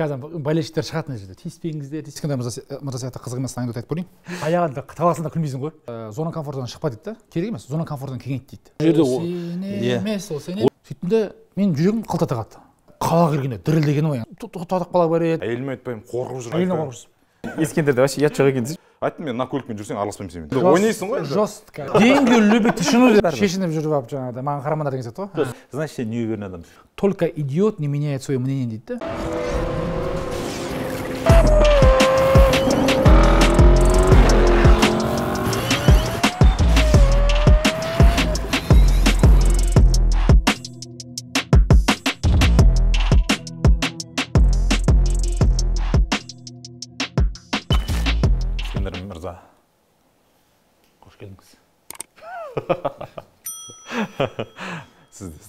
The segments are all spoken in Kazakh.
қазір болельщиктер шығатын жерде тиіспеңіздер кішкентай э, мырза сияқты қызық емес анекдот айтып көрейін аяғында таласында күлмейсің ғой э, зона комфортынан шықпа дейді да керек емес зона комфортынан кеңейді дейді бұл жерде сен иә. емес ол сен сөйттім де менің жүрегім ете қалды қалаға кіргенде дірілдеген ғой тоқтатып қала береді әйеліме айтпаймын қорқып жүр әйеліне қорқып ескендерде вообще ұят жоқ екен десе айттым мен мына көлікпен жүрсең араласпаймын сенімен ойнайсың ғой жестко деньги любит тишину деп шешініп жүріп алып жаңағыдай маған қарамаңдар деген сияқты ғой значит сен неуверенный адамсың только идиот не меняет свое мнение дейді да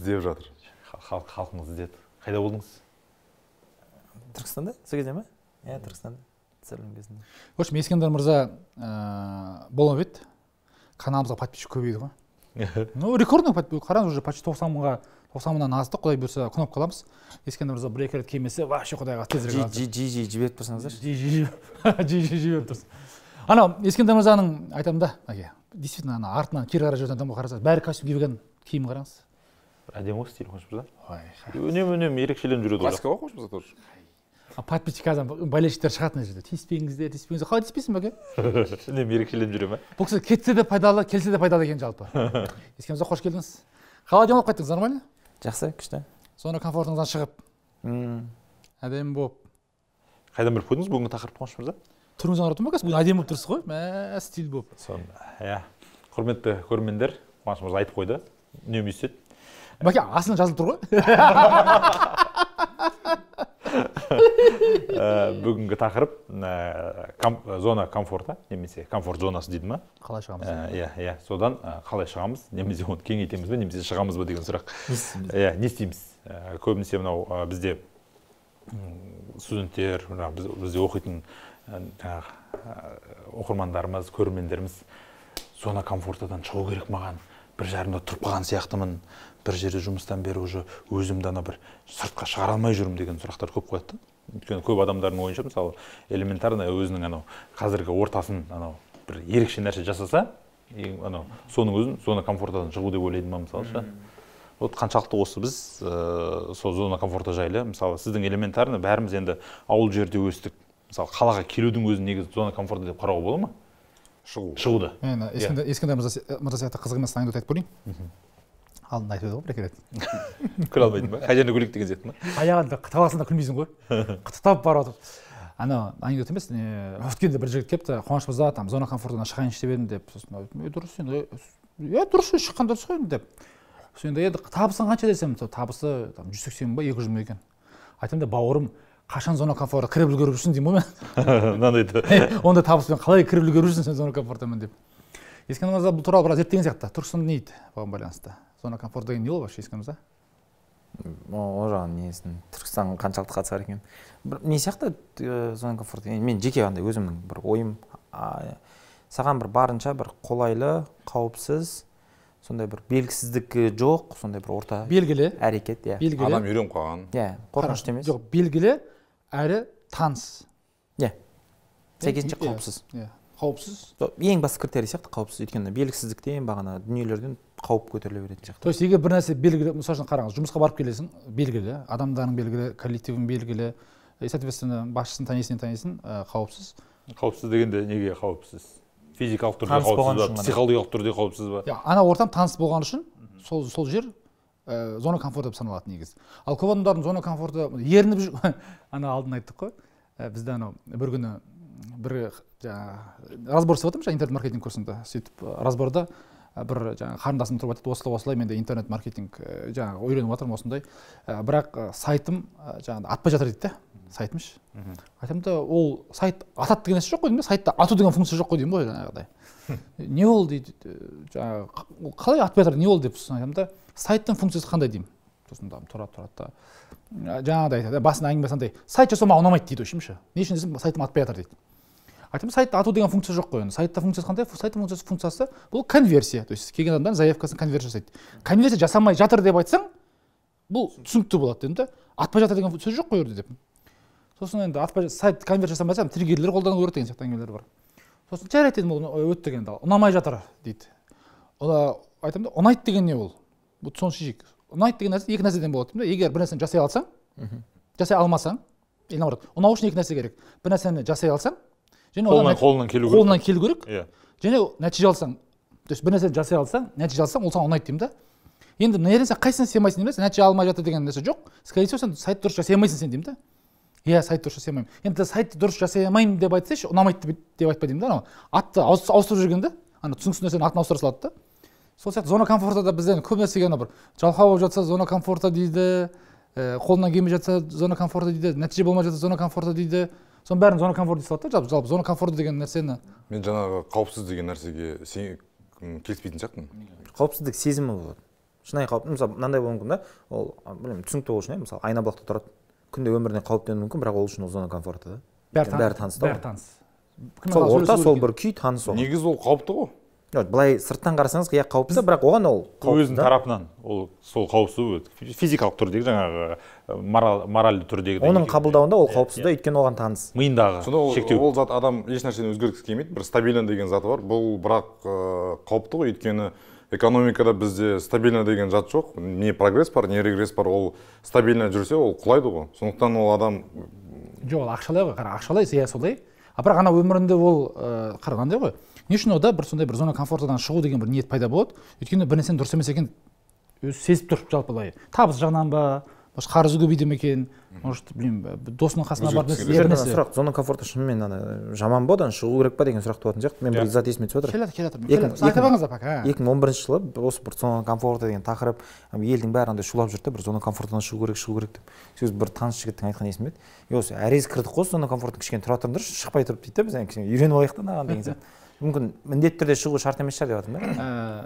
іздеп жатыр халық халқымыз іздеді қайда болдыңыз түркістанда сол кезде ма иә түркістанда түсірілім кезінде в общем ескендір мырза э, болып еді каналымызға подписчик көбейді ғой ну рекордный қараңыз уже почти тоқсан мыңға тоқсан мыңнан астық құдай бұйырса кнопка қаламыз ескендір мырза бір екі рет келмесе вообще құдайға тезірек жи жи жіберіп тұрсаңыздаршы жи жи жи жіберіп тұрсын анау ескендір мырзаның айтамын да әке действительно ана артынан кері қарай жүрген адамға қарасаңыз бәрі костюм киіп киім қараңыз әдемі ғой стиль қойшымыз да үнемі үнемі ерекшеленіп жүреді ғой классика ғой қойшымыз тоже подписчик қазір болельщиктер шығады мына жерде тиіспеңіздер тиіспеңіздер қалай тиіспейсің бәке үнемі ерекшеленіп жүремін ә бұл кісі кетсе де пайдалы келсе де пайдалы екен жалпы еске қош келдіңіз қалай демалып қайттыңыз нормально жақсы күшті сонда комфортыңыздан шығып әдемі болып қайдан біліп қойдыңыз бүгінгі тақырыпты қуаныш мырза түріңізден қарап тұрмын ба қазір бүгін әдемі болып тұрсыз ғой мә стиль болып иә құрметті көрермендер қуаныш мырза айтып қойды үнемі өйстеді бәке астына жазылып тұр ғой ә, бүгінгі тақырып ә, зона комфорта немесе комфорт зонасы дейді ма қалай шығамыз ә, иә иә содан қалай шығамыз немесе оны кеңейтеміз бе немесе шығамыз ба деген сұрақ иә не істейміз көбінесе мынау бізде студенттер бізде оқитын жаңағы оқырмандарымыз көрермендеріміз зона комфортадан шығу керек маған бір жарымда тұрып қалған сияқтымын бір жерде жұмыстан бері уже өзімді ана бір сыртқа шығара алмай жүрмін деген сұрақтар көп қояды да өйткені көп адамдардың ойынша мысалы элементарно өзінің анау қазіргі ортасын анау бір ерекше нәрсе жасаса анау соның өзін зона комфортадан шығу деп ойлайды ма мысалы ше вот қаншалықты осы біз ә, э, сол зона комфорта жайлы мысалы сіздің элементарно бәріміз енді ауыл жерде өстік мысалы қалаға келудің өзін негізі зона комфорта деп қарауға бола ма шығу шығуды мен иә. ескендір мырза сияқты қызық емес анекдот айтып көрейін алдында айтып еді ғой бір екі рет күле алмайтын ба қай жеріне деген сияқты ма аяғында таласында күлмейсің ғой қытықтап барып жатып анау анекдот емес өткенде бір жігіт келіпті қуаныш мырза там зона комфортынан шығайыншы деп едім деп сосын дұрыс енді иә дұрыс шыққан дұрыс қой енді деп сосын енді табысың қанша десем табысы там жүз сексен ба екі жүз мың екен айтамын да бауырым қашан зона комфортқа кіріп үлгеріп жүрсің деймін ғой мен да ондай табыспен қалай кіріп үлгеріп жүрсің сен зона комфортамен деп ескен мырза бұл туралы біраз зерттеген сияқты тұрсын не дейді бұған байланысты зона комфорт деген не ол вообще ескен мырза ол жағын несін түркістан қаншалықты қатысы екен бір не сияқты э, зона комфорт мен жеке андай өзімнің бір ойым саған бір барынша бір қолайлы қауіпсіз сондай бір белгісіздік жоқ сондай бір орта белгілі әрекет иә белгілі адам үйреніп қалған иә қорқынышты емес жоқ белгілі әрі таныс иә сәйкесінше қауіпсіз иә, иә. қауіпсіз ең басты критерий сияқты қауіпсіз өйткені белгісіздіктен бағана дүниелерден қауіп көтеріле беретін сияқты то есть егер бір нәрсе белгілі мысалы үшін қараңыз жұмысқа барып келесің белгілі адамдарың белгілі коллективің белгілі и соответственно басшысын танисың танисың э, қауіпсіз қауіпсіз дегенде неге қауіпсіз физикалық түрде қауіпсіз ба психологиялық түрде қауіпсіз ба иә ана ортам таныс болған үшін сол сол жер ә, зона комфорты деп саналады негізі ал көп адамдардың зона комфорты ерініп жүр ана алдын айттық қой ә, бізде анау бір күні бір жаңағы разбор істеп жатырмын интернет маркетинг курсында сөйтіп э, разборда бір жаңағы қарындасым тұрып айтады осылай осылай мен де интернет маркетинг жаңағы үйреніп жатырмын осындай бірақ сайтым жаңағы атпай жатыр дейді да сайтымызшы айтамын да ол сайт атады деген нәрсе жоқ қой деймін сайтта ату деген функция жоқ қой деймін ғой жаңағыдай не ол дейді э, жаңағы қалай атпай жатыр не ол деп сосын айтамын да сайттың функциясы қандай деймін сосын там тұрады тұрады да жаңағыдай айтады басында әңгіме андай сайт жасау маған ұнамайды дейді вообщем ше не үшін десем сайтым атпай жатыр дейді айтамын сайтта ату деген функция жоқ қой сайтта функциясы қандай сайттың функциясы функциясы бұл конверсия то есть келген адамдардың заявкасын конверсия жасайды конверсия жасамай жатыр деп айтсаң бұл түсінікті болады дедім да атпай жатыр деген сөз жоқ қой ол жерде деп сосын енді атпа сайт конверт жасамай триггерлер қолдану керек деген сияқты әңгімелер бар сосын жарайды дедім ол өттік енді ұнамай жатыр дейді айтамын да ұнайды деген не ол вот соны шешейік ұнайды деген нәрсе екі нәрседен болады деймін да егер бір нәрсені жасай алсаң жасай алмасаң или наоборот ұнау үшін екі нәрсе керек бір нәрсені жасай алсаң және қолынан қолынан келу керек қолынан келу керек иә және нәтиже алсаң то есть бір нәрсені жасай алсаң нәтиже алсаң ол саған ұнайды деймін да енді нәрсе қайсысына сенбайсың деймін да нәтиже алмай жатыр деген нәрсе жоқ скорее всего сен сайт дұрыс жасай алмайсың сен деймін да иә сайт дұрыс жасай алмаймын енді сайтты дұрыс жасай алмаймын деп айтсайшы ұнамайды деп айтпа деймін да анау атты ауыстырып жүрген да ана түсініксіз нәрсенің атын ауыстыра салады да сол сияқты зона комфорта да бізде көп нәрсеге анау бір жалқау болып жатса зона комфорта дейді ә, э, қолынан келмей жатса зона комфорта дейді нәтиже болмай жатса зона комфорта дейді соның бәрін зона комфорт дей салады да жалпы зона комфорта деген нәрсені мен жаңағы қауіпсіз деген нәрсеге келіспейтін сияқтымын қауіпсіздік сезімі болады шынайы қауіп мысалы мынандай болуы мүмкін да ол білмеймін түсінікті болу үшін иә мысалы айнабұлақта тұрады күнде өміріне қауіптенуі мүмкін бірақ ол үшін ол зона комфорта да бәрі бәрі таныс бәрі таныс сол орта сол бір күй таныс оған негізі ол қауіпті ғой жоқ былай сырттан қарасаңыз иә қауіпті бірақ оған ол өзінің тарапынан ол сол қауіпсіз физикалық түрдегі жаңағы моральды түрдегі оның қабылдауында ол қауіпсіз да өйткені оған таныс миындағы сонда ол шектеу ол зат адам еш нәрсені өзгергісі келмейді бір стабилен деген заты бар бұл бірақ қауіпті ғой өйткені экономикада бізде стабильно деген жат жоқ не прогресс бар не регресс бар ол стабильно жүрсе ол құлайды ғой сондықтан ол адам жоқ ол ақшалай ғой қара ақшалай иә солай а бірақ ана өмірінде ол ыыы ғой не үшін ода бір сондай бір зона комфортадан шығу деген бір ниет пайда болады өйткені бір нәрсені дұрыс емес екенін өзі сезіп тұр былай табыс жағынан ба может қарызы көбейді ме екен может білмеймін досының қасына барып сұрақ зона комфорта шынымен ана жаман ба одан шығу керек па деген сұрақ туатын сияқты мен бір зат есіме түсіп жатыр келе жатыр айта алыңыздар пока екі мың он бірінші жылы осы бір зона комфорта деген тақырып елдің бәрі андай шулап жүрді бір зона комфортадан шығу керек шығу керек деп сөз бір таныс жігіттің айтқаны есіме еді и осы әрез кірдік қой зона комфорта кішкене тұра тұрыңдаршы шықпай тұрып дейді да біз кішкене үйреніп алайық та мынаған деген сияқты мүмкін міндетті түрде шығу шарт емес шығар деп жатырмын да ә,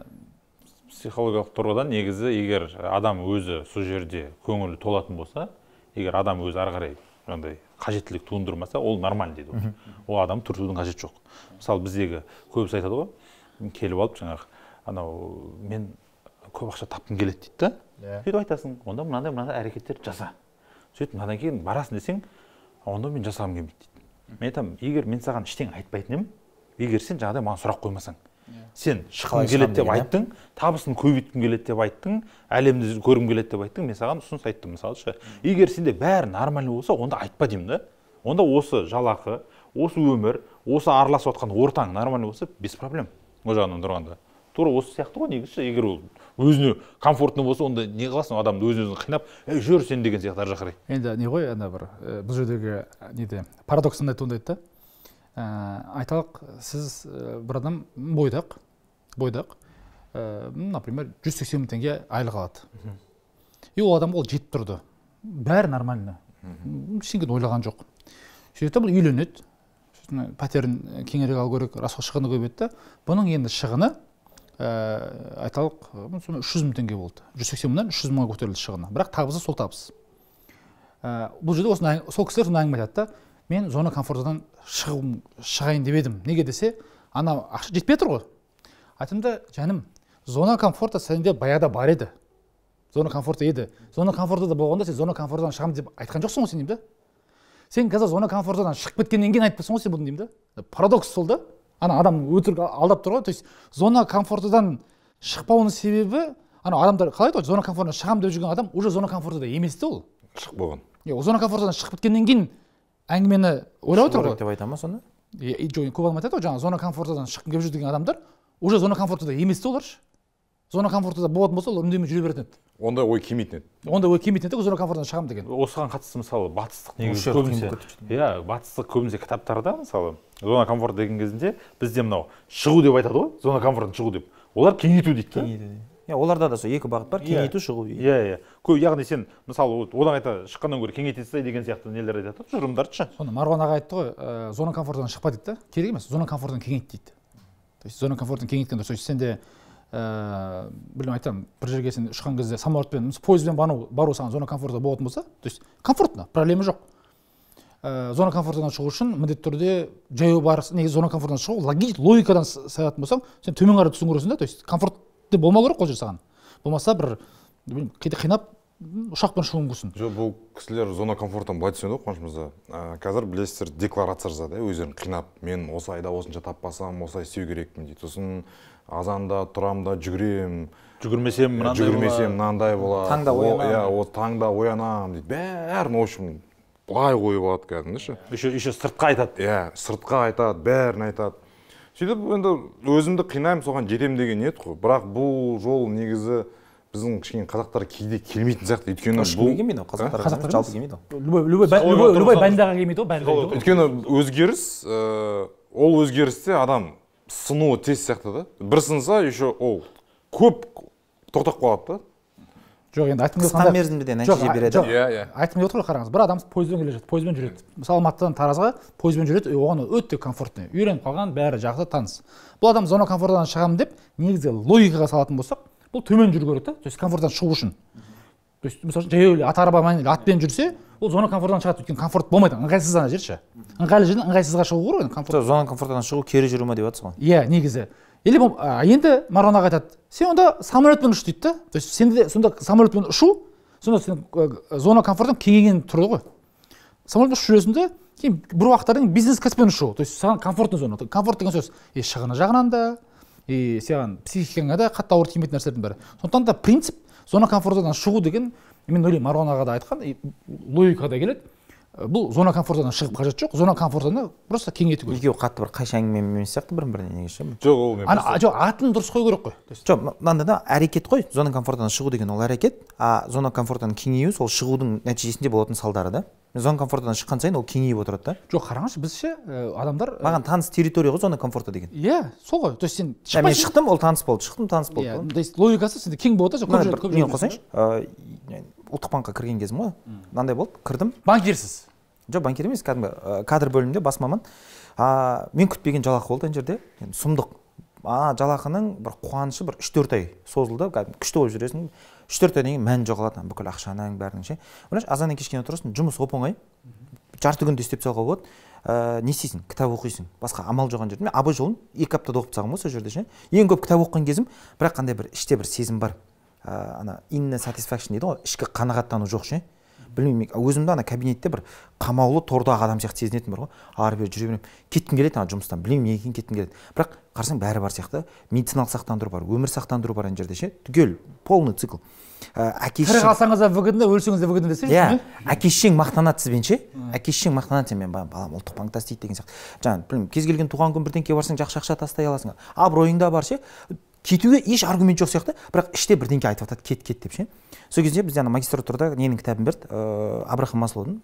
психологиялық тұрғыдан негізі егер адам өзі сол жерде көңілі толатын болса егер адам өзі ары қарай жаңағыдай қажеттілік туындырмаса ол нормально дейді ғой ол адам түртудің қажеті жоқ мысалы біздегі көбісі айтады ғой келіп алып жаңағы анау мен көп ақша тапқым келеді дейді да иә. сөйтіп айтасың онда мынандай мынандай әрекеттер жаса сөйтіп мынадан кейін барасың десең онда мен жасағым келмейді дейді мен айтамын егер мен саған ештеңе айтпайтын едім егер сен жаңағыдай маған сұрақ қоймасаң сен шыққым келеді деп айттың табысын көбейткім келеді деп айттың әлемді көргім келеді деп айттың мен саған ұсыныс айттым мысалы ше егер сенде бәрі нормально болса онда айтпа деймін да онда осы жалақы осы өмір осы араласып жатқан ортаң нормально болса без проблем ол жағынан тұрғанда тура осы сияқты ғой негізі егер ол өзіне комфортно болса онда не қыласың адамды өзін өзін қинап ей жүр сен деген сияқты ары жаққа қарай енді не ғой ана бір э, бұл жердегі неде парадокс мындай туындайды да Ә, айталық сіз ә, бір адам бойдақ бойдақ ә, например жүз сексен мың теңге айлық алады и ол адамға ол жетіп тұрды бәрі нормально ештеңені ойлаған жоқ сөйтеді бұл үйленеді сосын пәтерін кеңірек алу керек расход шығыны көбейеді да бұның енді шығыны ә, айталық үш жүз мың теңге болды жүз сексен мыңнан үш жүз мыңға көтерілді шығыны бірақ табысы сол табыс ә, бұл жерде осы сол кісілер сондай әңгіме айтады да мен зона комфортадан шығым, шығайын деп едім неге десе ана ақша жетпей тұр ғой айттым да жаным зона комфорта сенде баяғыда бар еді зона комфорта еді зона да болғанда сен зона комфортадан шығамын деп айтқан жоқсың ғой сен деймін да сен қазір зона комфортадан шығып кеткеннен кейін айтып тұрсың ғой сен бұны деймін да парадокс сол да ана адам өтірік алдап тұр ғой то есть зона комфортадан шықпауының себебі анау адамдар қалай айтады ғой зона комфортадан шығамын деп жүрген адам уже зона комфортада емес те ол шығып болған иә зона комфортадан шығып кеткеннен кейін әңгімені ойлап отыр ғой деп айта ма сонда көп адам айтады ғой жаңағы зона комфортадан шыққым келіп жүр деген адамдар уже зона комфортада емес те оларшы зона комфортада болатын болса ол үндемей жүре беретін еді ондай ой келмейтін еді ондай ой келмейтін еді зона комфортадан шығамын деген осыған қатысты мысалы батыстық негізі көбінесе иә батыстық көбінесе кітаптарда мысалы зона комфорт деген кезінде бізде мынау шығу деп айтады ғой зона комфорттан шығу деп олар кеңейту дейді кеңейту иә оларда да сол екі бағыт бар иә. кеңейту шығу иә иә көп яғни сен мысалы одан қайта шыққаннан гөрі кеңейте тастай деген сияқты нелер айтады ғой тұжырымдарды ше соны марғұлан аға айтты ғой «Э, зона комфортынан шықпа дейді да керек емес зона комфортын кеңейт дейді то есть зона комфортын кеңейткен дұрыс то есть сенде ә, «Э, білмеймін айтамын бір жерге сен ұшқан кезде самолетпен поездбен бару, бару саған зона комфорта болатын болса то есть комфортно проблема жоқ э, зона комфортынан шығу үшін міндетті түрде жаяу барыс негізі зона комфортынан шығу логикадан саятын болсаң сен төмен қарай түсуің керексің да то есть комфорт тіпті болмау керек қой жүр саған болмаса бір кейде қинап ұшақпен ұшуың мүмкінсің жоқ бұл кісілер зона комфортан былай түсінеді ғой қуаныш мырза қазір білесіздер декларация жазады иә өздерін қинап мен осы айда осынша таппасам осылай істеу керекпін дейді сосын азанда тұрамын да жүгіремін жүгірмесем мынандай жүгірмесем мынандай болады таңда оянамын иә таңда оянамын дейді бәрін в общем былай қойып алады кәдімгі ше еще еще сыртқа айтады иә сыртқа айтады бәрін айтады сөйтіп енді өзімді қинаймын соған жетемін деген ниет қой бірақ бұл жол негізі біздің кішкене қазақтар кейде келмейтін сияқты өйткені бұл келмейді ә? жалпы келмейді ғой любой любой келмейді ғой бәрі өйткені өзгеріс э, ол өзгерісте адам сынуы тез сияқты да бір сынса еще ол көп тоқтап қалады да жоқ енді айтқым қысқа мерзімде нәтиже береді жоқ иә иә айтқым келіп отыр ғой қараңыз бір адам пойызбен келе жатыр пойызбен жүреді мысалы алматыдан таразға пойызбен жүреді оған өте комфортно үйреніп қалған бәрі жақсы таныс бұл адам зона комфортынан шығамын деп негізі логикаға салатын болсақ бұл төмен жүру керек та то есть комфорттан шығу үшін то есть мысалы үшін жаяу ат арбамен атпен жүрсе ол зона комфортынан шығады өйткені комфорт болмайды ана жер ше ыңғайлы жерден ыңғайсызға шығу ғой енді комфорт зона комфортынан шығу кері жүру ма деп жатсыз ғой иә негізі или ә, енді маран аға айтады сен онда самолетпен ұш дейді да то есть сенде сонда самолетпен ұшу сонда сен э, зона комфортың кеңейген түрі ғой самолетпен ұшып жүресің да кейін бір уақыттардан бизнес класспен ұшу то есть саған комфортный зона комфорт деген сөз и шығыны жағынан да и саған психикаңа да қатты ауыр тимейтін нәрселердің бәрі сондықтан да принцип зона комфортадан шығу деген мен ойлаймын марон аға да айтқан логикада келеді бұл зона комфортадан шығып қажеті жоқ зона комфортаны просто кеңейту керек екеуі қатты бір қайшы әңгіме емес сияқты бір біріне неге жоқ ол ана жоқ атын дұрыс қою керек қой жоқ мынандай да әрекет қой зона комфортадан шығу деген ол әрекет а зона комфортаның кеңеюі сол шығудың нәтижесінде болатын салдары да зона комфортадан шыққан сайын ол кеңейіп отырады да жоқ қараңызшы біз ше э, адамдар э, маған таныс территория ғой зона комфорта деген иә сол ғой то есть сен мен шықтым ол таныс болды шықтым таныс болды иә, то есть логикасы сенде кең болады да жоқ көп э, қосайыншы ұлттық банкқа кірген кезім ғой мынандай болды кірдім банкирсіз жоқ банкир емес кәдімгі кадр бөлімінде бас маман мен күтпеген жалақы болды ана жерде енді сұмдық ана жалақының бір қуанышы бір үш төрт ай созылды кәдімгі күшті болып жүресің үш төрт айдан кейін мәні жоғалады бүкіл ақшаның бәрінің ше ойлашы азаннан кешке дейін тұрасың жұмыс оп оңай жарты күнде істеп тастауға болады ә, не істейсің кітап оқисың басқа амал жоқ ана жерде мен абай жолын екі аптада оқып тастағанмын ғой сол жерде ше ең көп кітап оқыған кезім бірақ қандай бір іште бір сезім бар ана инна сатисфакшн дейді ғой ішкі қанағаттану жоқ ше білмеймін өзімді ана кабинетте бір қамаулы тордағы адам сияқты сезінетін бар ғой ары бері жүре беремін кеткім келеді ана жұмыстан білмеймін неге екенін кеткім келеді бірақ қарасаң бәрі бар сияқты медициналық сақтандыру бар өмір сақтандыру бар ана жерде ше түгел полный цикл әке қалсаңыз қалсаңыз да выгодно өлсеңіз де выгодно десеңіз иә әке шешең мақтанады сізбен ше әке шешең мақтанады сен балам ұлттық банкта істейді деген сияқты жаңағы білмеймін кез келген туған күн бірдеңке барсаң жақсы ақша тастай аласың абыройың да бар ше кетуге еш аргумент жоқ сияқты бірақ іште бірдеңке айтып жатады кет кет деп ше сол кезде бізде ана магистратурада ненің кітабын берді ыыы э, абрахам маслоудың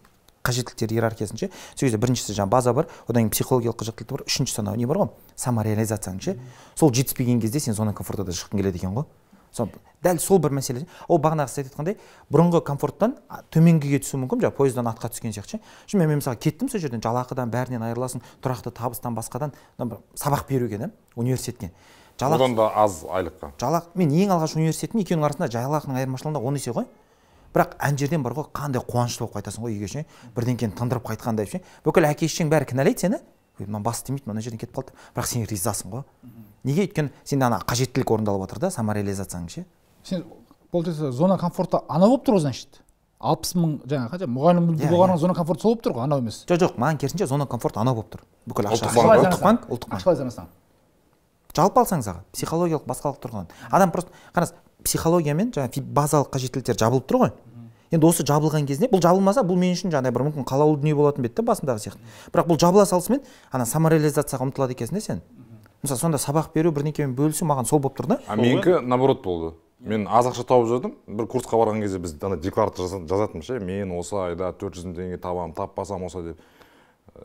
қажеттіліктер иерархиясын ше сол кезде біріншісі жаңағы база бар одан кейін психологиялық қажеттілік бар үшіншісі анау не бар ғой самореализацияның ше сол жетіспеген кезде сен зона комфортадан шыққың келеді екен ғой сол дәл сол бір мәселе ол бағанағы сіз жатқандай бұрынғы комфорттан төменгіге түсу мүмкін жаңағы поезддан атқа түскен сияқты ше мен мысалы кеттім сол жерден жалақыдан бәрінен айырыласың тұрақты табыстан басқадан бір сабақ беруге да университетке жалақ одан да аз айлыққа жалақ мен ең алғаш университетім екеуінің арасында жалақының айырмашылығында он есе ғой бірақ ана жерден бар ғой қандай қуанышты болып қайтасың ғой үйге ше бірдеңкені тындырып қайтқандай ше бүкіл әке шешең бәрі кінәлайды сені мына бас демейді мына жерден кетіп қалды бірақ сен ризасың ғой неге өйткені сенде ана қажеттілік орындалып жатыр да самореализацияң ше сен получается зона комфорта анау болып тұр ғой значит алпыс мың жаңағы қанша мұғалім иә, болғаның иә. зона комфорты сол болып тұр ғой анау емес жоқ жоқ маған керісінше зона комфорта анау болып тұр бүкіл ақша ұлттық банк ұлттық банк заңасаң жалпы алсаңыз аға психологиялық басқалық тұрғыдан адам просто қараңыз психология мен жаңағы базалық қажеттіліктер жабылып тұр ғой енді осы жабылған кезінде бұл жабылмаса бұл мен үшін жаңағыдай бір мүмкін қалаулы дүние болатын ба еді да басындағы сияқты бірақ бұл жабыла салысымен ана самореализацияға ұмтылады екенсің де сен мысалы сонда сабақ беру бірдеңкемен бөлісу маған сол болып тұр да а менікі наоборот болды иә. мен аз ақша тауып жүрдім бір курсқа барған кезде біз ана декларация жазатынбыз ше мен осы айда төрт жүз мың теңге табамын таппасам осы деп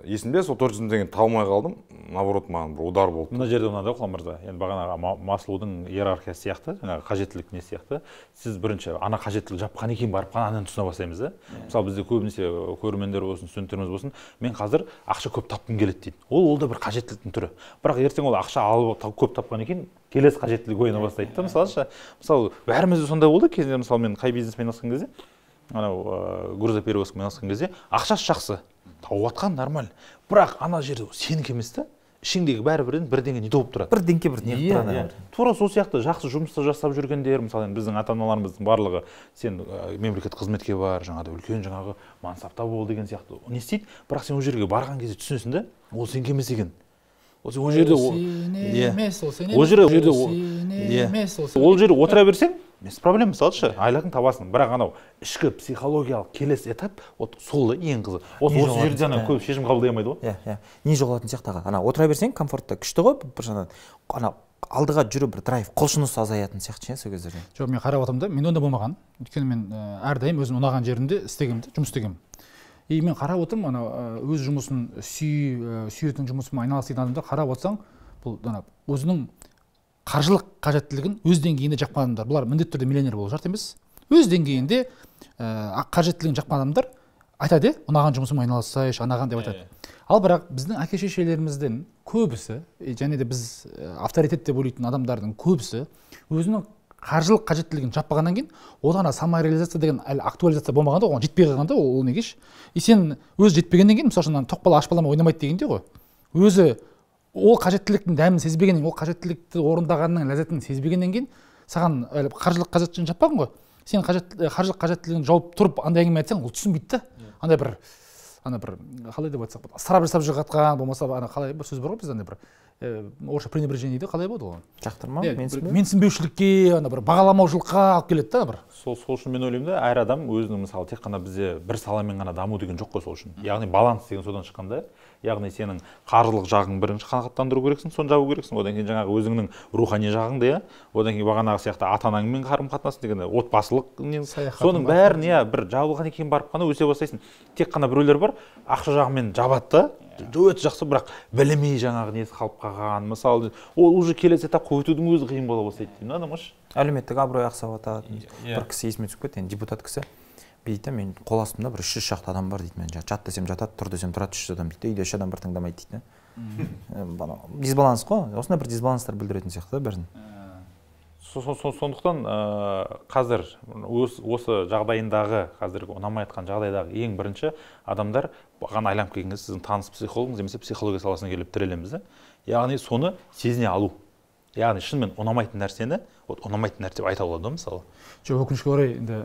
есімде сол төрт жүз мың теңгені алмай қалдым наоборот маған бір удар болды мына жерде мынандай ғой құлан мырза енді бағанағы маслудың иерархиясы сияқты жаңағы қажеттілік не сияқты сіз бірінші ана қажеттілік жапқаннан кейін барып қана ананы түсіне бастаймыз да иә. мысалы бізде көбінесе көрермендер болсын студенттеріміз болсын мен қазір ақша көп тапқым келеді дейді ол ол да бір қажеттіліктің түрі бірақ ертең ол ақша алып көп тапқаннан екен келесі қажеттілік ояна иә. бастайды да мысалы ше мысалы бәрімізде сондай болды кезінде мысалы мен қай бизнеспен айналысқан кезде анау грузоперевозкамен айналысқан кезде ақшасы жақсы тауып жатқан нормально бірақ ана жерде сенікі емес та ішіңдегі бірден бірдеңе не болып тұрады бірдеңке бірдеңе yeah, иә, yeah. Иә. тура сол сияқты жақсы жұмысты жасап жүргендер мысалы біздің ата аналарымыздың барлығы сен ә, мемлекет қызметке бар жаңағыдай үлкен жаңағы мансапта бол деген сияқты не істейді бірақ сен ол жерге барған кезде түсінесің да ол сенікі емес екен осы ол жерде иә ол жерде ол жерде ол жерде отыра берсең без проблем мысалышы ше айлығын табасың бірақ анау ішкі психологиялық келесі этап вот сол да ең қызығы осы осы жерде ана көп шешім қабылдай алмайды ғой иә иә не жоғалатын сияқты аға ана отыра берсең комфортта күшті ғой бір жағынан ана алдыға жүру бір драйв құлшыныс азаятын сияқты ше сол кездерде жоқ мен қарап отырмын да менде ондай болмаған өйткені мен э, әрдайым өзім ұнаған жерімде да жұмыс істегемін и мен қарап отырмын ана өз жұмысын сүй сүйетін жұмысымен айналысатын адамдар қарап отырсаң бұл ана өзінің қаржылық қажеттілігін өз деңгейінде жаққан адамдар бұлар міндетті түрде миллионер болу шарт емес өз деңгейінде ә, қажеттілігін жаққан адамдар айтады иә ұнаған жұмысыммен айналыссайшы анаған деп айтады ал бірақ біздің әке шешелеріміздің көбісі және де біз авторитет деп ойлайтын адамдардың көбісі өзінің қаржылық қажеттілігін жаппағаннан кейін одан ана самореализация деген әлі актуализация болмағанда оған жетпей қалған да ол неге и сен өзі жетпегеннен кейін мысалы үшін ана тоқ бала аш балама ойнамайды дегенде ғой өзі ол қажеттіліктің дәмін сезбеген ол қажеттілікті орындағанның ләззатын сезбегеннен кейін саған әлі қаржылық қажеттілігін жаппаған ғой сен қажет, қаржылық қажеттілігін жауып тұрып андай әңгіме айтсаң ол түсінбейді да иә. андай бір ана бір қалай деп айтсақ ысырап жасап жатқан болмаса ана қалай бір сөз бар ғой бізде андай бір э, орысша пренебрежение дейді қалай болады ғой жақтырмау менсінбеушілікке ана бір бағаламаушылыққа алып келеді да бір сол сол үшін мен ойлаймын да әр адам өзінің мысалы тек қана бізде бір саламен ғана даму деген жоқ қой сол үшін яғни баланс деген содан шыққан да яғни сенің қаржылық жағың бірінші қанағаттандыру керексің соны жабу керексің одан кейін жаңағы өзіңнің рухани жағыңды иә одан кейін бағанағы сияқты ата анаңмен қарым қатынас деген отбасылық не соның бәрін иә бір жабылғаннан кейін барып қана өсе бастайсың тек қана біреулер бар ақша жағымен жабады да иә. өте жақсы бірақ білмей жаңағы несі қалып қалған мысалы ол уже келесі этапқа өтудің өзі қиын бола бастайды деймін адамға ше әлеуметтік абырой ақсап жатады иә, иә. бір кісі есіме түсіп кетті енді депутат кісі дейді мен қол астымда бір үш жүз шақты адам бар дейді мен жаңағы жат десем жатады тұр десем тұрады үш жүз адам дейді үйде үш адам бір тыңдамайды дейді да дисбаланс қой осындай бір дисбаланстар білдіретін сияқты да бәрін ә. сондықтан ә, қазір осы жағдайындағы қазіргі ұнамай жатқан жағдайдағы ең бірінші адамдар баған айналып келген кезде сіздің таныс психологыңыз немесе психология саласына келіп тірелеміз да яғни соны сезіне алу яғни шынымен ұнамайтын нәрсені вот ұнамайтын нәрсе деп айта болады ғой мысалы жоқ өкінішке орай енді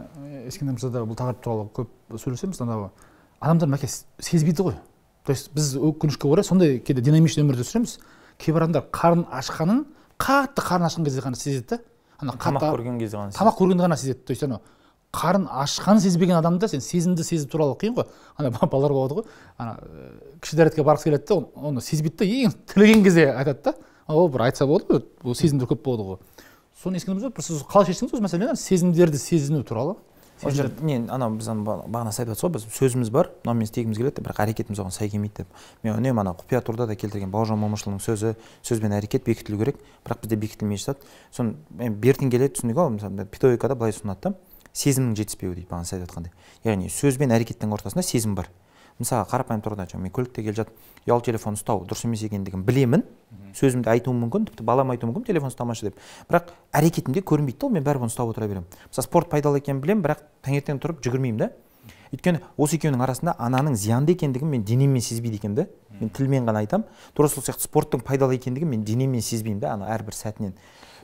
ескендір мырза да бұл тақырып туралы көп сөйлесеміз анау адамдар мәке сезбейді ғой то есть біз өкінішке орай сондай кейде динамичный өмірде сүреміз кейбір адамдар қарын ашқанын қатты қарын ашқан кезде ғана сезеді да ана тамақ көрген кезде ғана тамақ көргенде ғана сезеді то есть анау қарын ашқанын сезбеген адамда сен сезімді сезіп туралы қиын ғой ана балалар болады ғой ана кіші дәретке барғысы келеді да оны сезбейді да ең тілеген кезде айтады да ол бір айтса болды ол сезімдер көп болды ғой соны ескерген дұрыс сіз қалай шештіңіз осы мәселені сезімдерді сезіну туралы не анау біз бағана айтып жатсыз ғой біз сөзіміз бар мынаумен істегіміз келеді бірақ әрекетіміз оған сай келмейді деп мен үнемі ана құпия турда да келтірген бауыржан момышұлының сөзі сөз бен әрекет бекітілу керек бірақ бізде бекітілмей жатады соны мен бертін келе түсіндік ғой мысалы педагогикада былай ұсынады да сезімнің жетіспеуі дейді бағана сіз айтып жатқандай яғни сөз бен әрекеттің ортасында сезім бар мысалы қарапайым тұрғыда жаңағы мен көлікте келе жатып ұялы телефон ұстау дұрыс емес екендігін білемін сөзімді айтуым мүмкін тіпті балам айтуы мүмкін телефон ұстамашы деп бірақ әрекетімде көрінбейді да мен бәрібір оны ұстап отыра беремін мысалы спорт пайдалы екенін білемін бірақ таңертең тұрып жүгірмеймін да өйткені осы екеуінің арасында ананың зиянды екендігін мен денеммен сезбейді екенмін да мен тілмен ғана айтамын тура сол сияқты спорттың пайдалы екендігін мен денеммен сезбеймін да ана әрбір сәтінен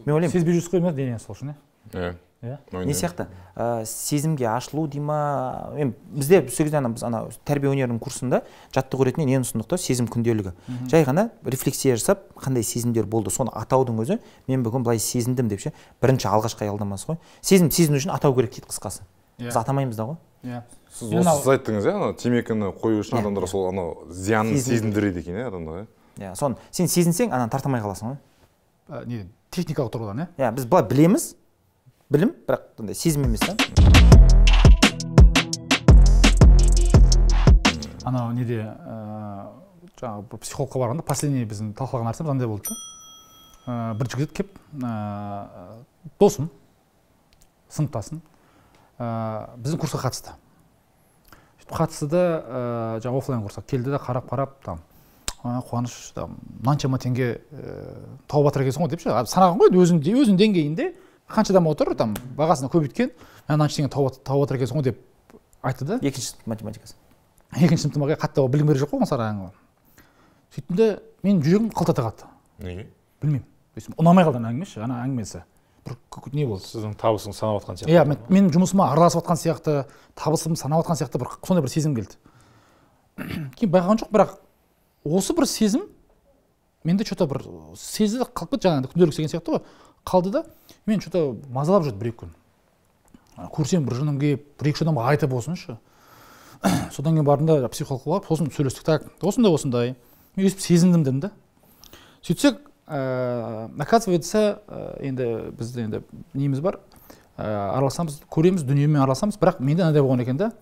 мен ойлаймын сезбей жүрсіз ғой дене сол үшін иә, иә иә не сияқты э, сезімге ашылу дей ма енді бізде сол кезде ана біз ана тәрбие өнерінің курсында жаттығу ретінде нені ұсындық та сезім күнделігі жай ғана рефлексия жасап қандай сезімдер болды соны атаудың өзі мен бүгін былай сезіндім деп ше бірінші алғашқы аялдамасы ғой сезім сезіну үшін атау керек дейді қысқасы иә. біз атамаймыз да ғой иә сіз осы сіз айттыңыз иә анау темекіні қою үшін иә. адамдар сол анау зиянын сезіндіреді екен иә адамдарға иә? иә соны сен сезінсең ана алмай қаласың ғой ә, не техникалық тұрғыдан иә иә біз былай білеміз білім бірақ андай сезім емес та анау неде ыыы э, жаңағы психологқа барғанда последний біздің талқылаған нәрсеміз андай болды да э, бір жігіт келіп ә, э, досым сыныптасым ә, біздің курсқа қатысты қатысты да ә, жаңағы оффлайн курсқа келді да қарап қарап там қуаныш там мынаншама теңге ә, тауып жатыр екенсің ғой деп ше санаған ғой өзінің өзінің деңгейінде қаншадан отыр там бағасын көбейткен мынаны ештеңе тауып жатыр екенсің ғой деп айтты да екінші сынып математикасы екінші сыныптың маған қатты білім керек жоқ қой сары әңгіме сөйттім де менің жүрегім қылта қалды неге білмеймін то есть ұнамай қалды ана әңгімеші ана әңгімесі бір не болды сіздің табысыңыз санап жатқан сияқты иә менің мен жұмысыма араласып жатқан сияқты табысым санап жатқан сияқты бір сондай бір сезім келді кейін байқаған жоқ бірақ осы бір сезім менде че то бір сезі қалып кетті жаңағы күнделік деген сияқты ғой қалды да мен что то мазалап жүрді бір екі күн көрсем бір жыным келіп бір екі үш адамға айтып болсыншы содан кейін бардым да психологқа барып сосын сөйлестік так осындай осындай мен өйстіп сезіндім дедім да сөйтсек оказывается э, енді бізде енді неміз бар ә, араласамыз көреміз дүниемен араласамыз бірақ менде мынандай болған екен да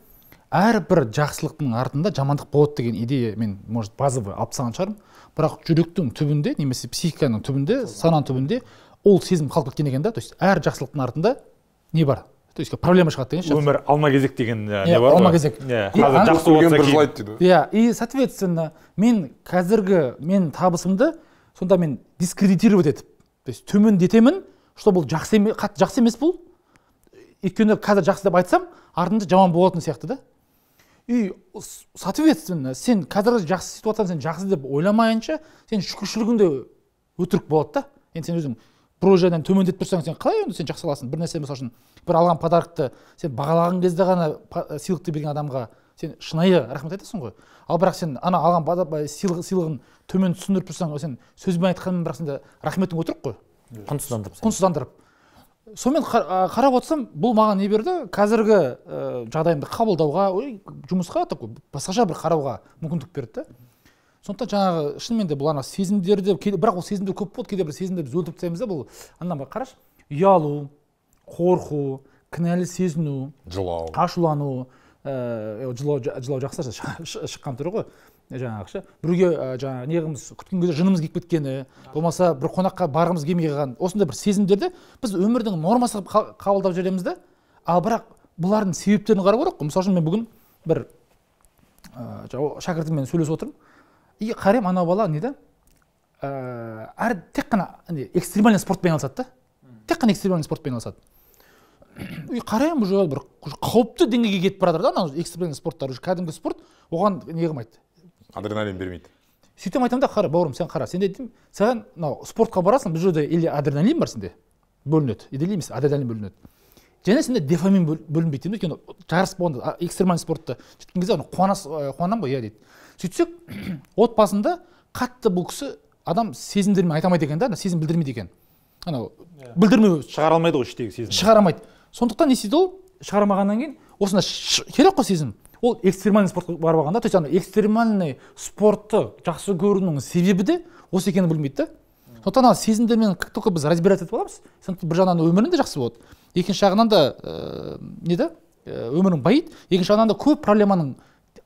әрбір жақсылықтың артында жамандық болады деген идея мен может базовый алып тастаған шығармын бірақ жүректің түбінде немесе психиканың түбінде сананың түбінде ол сезім қалып кеткен екен да то есть әр жақсылықтың артында не бар то есть проблема шығады деген өмір алма кезек деген не иә, бар ғой алма кезек иә қазір жақсы болса бір жылайды дейді иә и соответственно мен қазіргі мен табысымды сонда мен дискредитировать етіп то есть төмендетемін что бұл жақсы емес қатты жақсы емес бұл өйткені қазір жақсы деп айтсам артында жаман болатын сияқты да и соответственно сен қазіргі жақсы ситуацияны сен жақсы деп ойламайынша сен шүкіршілігің де өтірік болады да енді сен өзің прожадан төмендетіп тұрсаң сен қалай онда сен жақсы аласың бір нәрсе мысалы үшін бір алған подарокты сен бағалаған кезде ғана сыйлықты берген адамға сен шынайы рахмет айтасың ғой ал бірақ сен ана алған сыйлығын төмен түсіндіріп тұрсаң сен сөзбен айтқанмен бірақ сенде рахметің өтірік қой иә. құнсыздандырып құнсыздандырып сонымен қарап отырсам бұл маған не берді қазіргі жағдайымды қабылдауға жұмысқа такой басқаша бір қарауға мүмкіндік берді да сондықтан жаңағы шынымен де бұл ана сезімдерді бірақ ол сезімдер көп болды кейде бір сезімдерді біз өлтіріп тастаймыз да бұл ана қарашы ұялу қорқу кінәлі сезіну жылау ашулану ыыы э, жылау жылау жақсы шыққан түрі ғой жаңағы ше біреуге э, жаңағы неғымыз күткен кезде жынымыз келіп кеткені болмаса бір қонаққа барғымыз келмей қалған осындай бір сезімдерді біз өмірдің нормасы қылып қабылдап жібереміз да ал бірақ бұлардың себептерін қарау керек қой мысалы үшін мен бүгін бір ыыы э, шәкіртіммен сөйлесіп отырмын и қараймын анау бала не да ә, әр тек қана не экстремальный спортпен айналысады да тек қана экстремальный спортпен айналысады и қараймын уже бір қауіпті деңгейге кетіп бара жатыр да анау экстремальный спорттар уже кәдімгі спорт оған не қылмайды адреналин бермейді сөйтем айтамын да қара бауырым сен қара сенде деймін саған мынау спортқа барасың бұл жерде или адреналин бар сенде бөлінеді или емес адреналин бөлінеді және сенде дефамин бөлінбейді деймін да өйткені жарыс болғанда экстремальный спортта жеткен кезде ана қуанасыз э, қуанамын ғой иә дейді сөйтсек отбасында қатты бұл кісі адам сезімдермен айта алмайды екен да сезім білдірмейді екен анау иә. білдірмеу шығара алмайды ғой іштегі сезім шығара алмайды сондықтан не істейді ол шығармағаннан кейін осында керек қой сезім ол экстремальный спортқа барып алғанда то есть ана экстремальный спортты жақсы көруінің себебі де осы екенін білмейді да сондықтан ана сезімдермен как только біз разбирать етіп аламыз сондықтан бір жағынан өмірің де жақсы болады екінші жағынан да ә, не да э, өмірің байиды екінші жағынан да көп проблеманың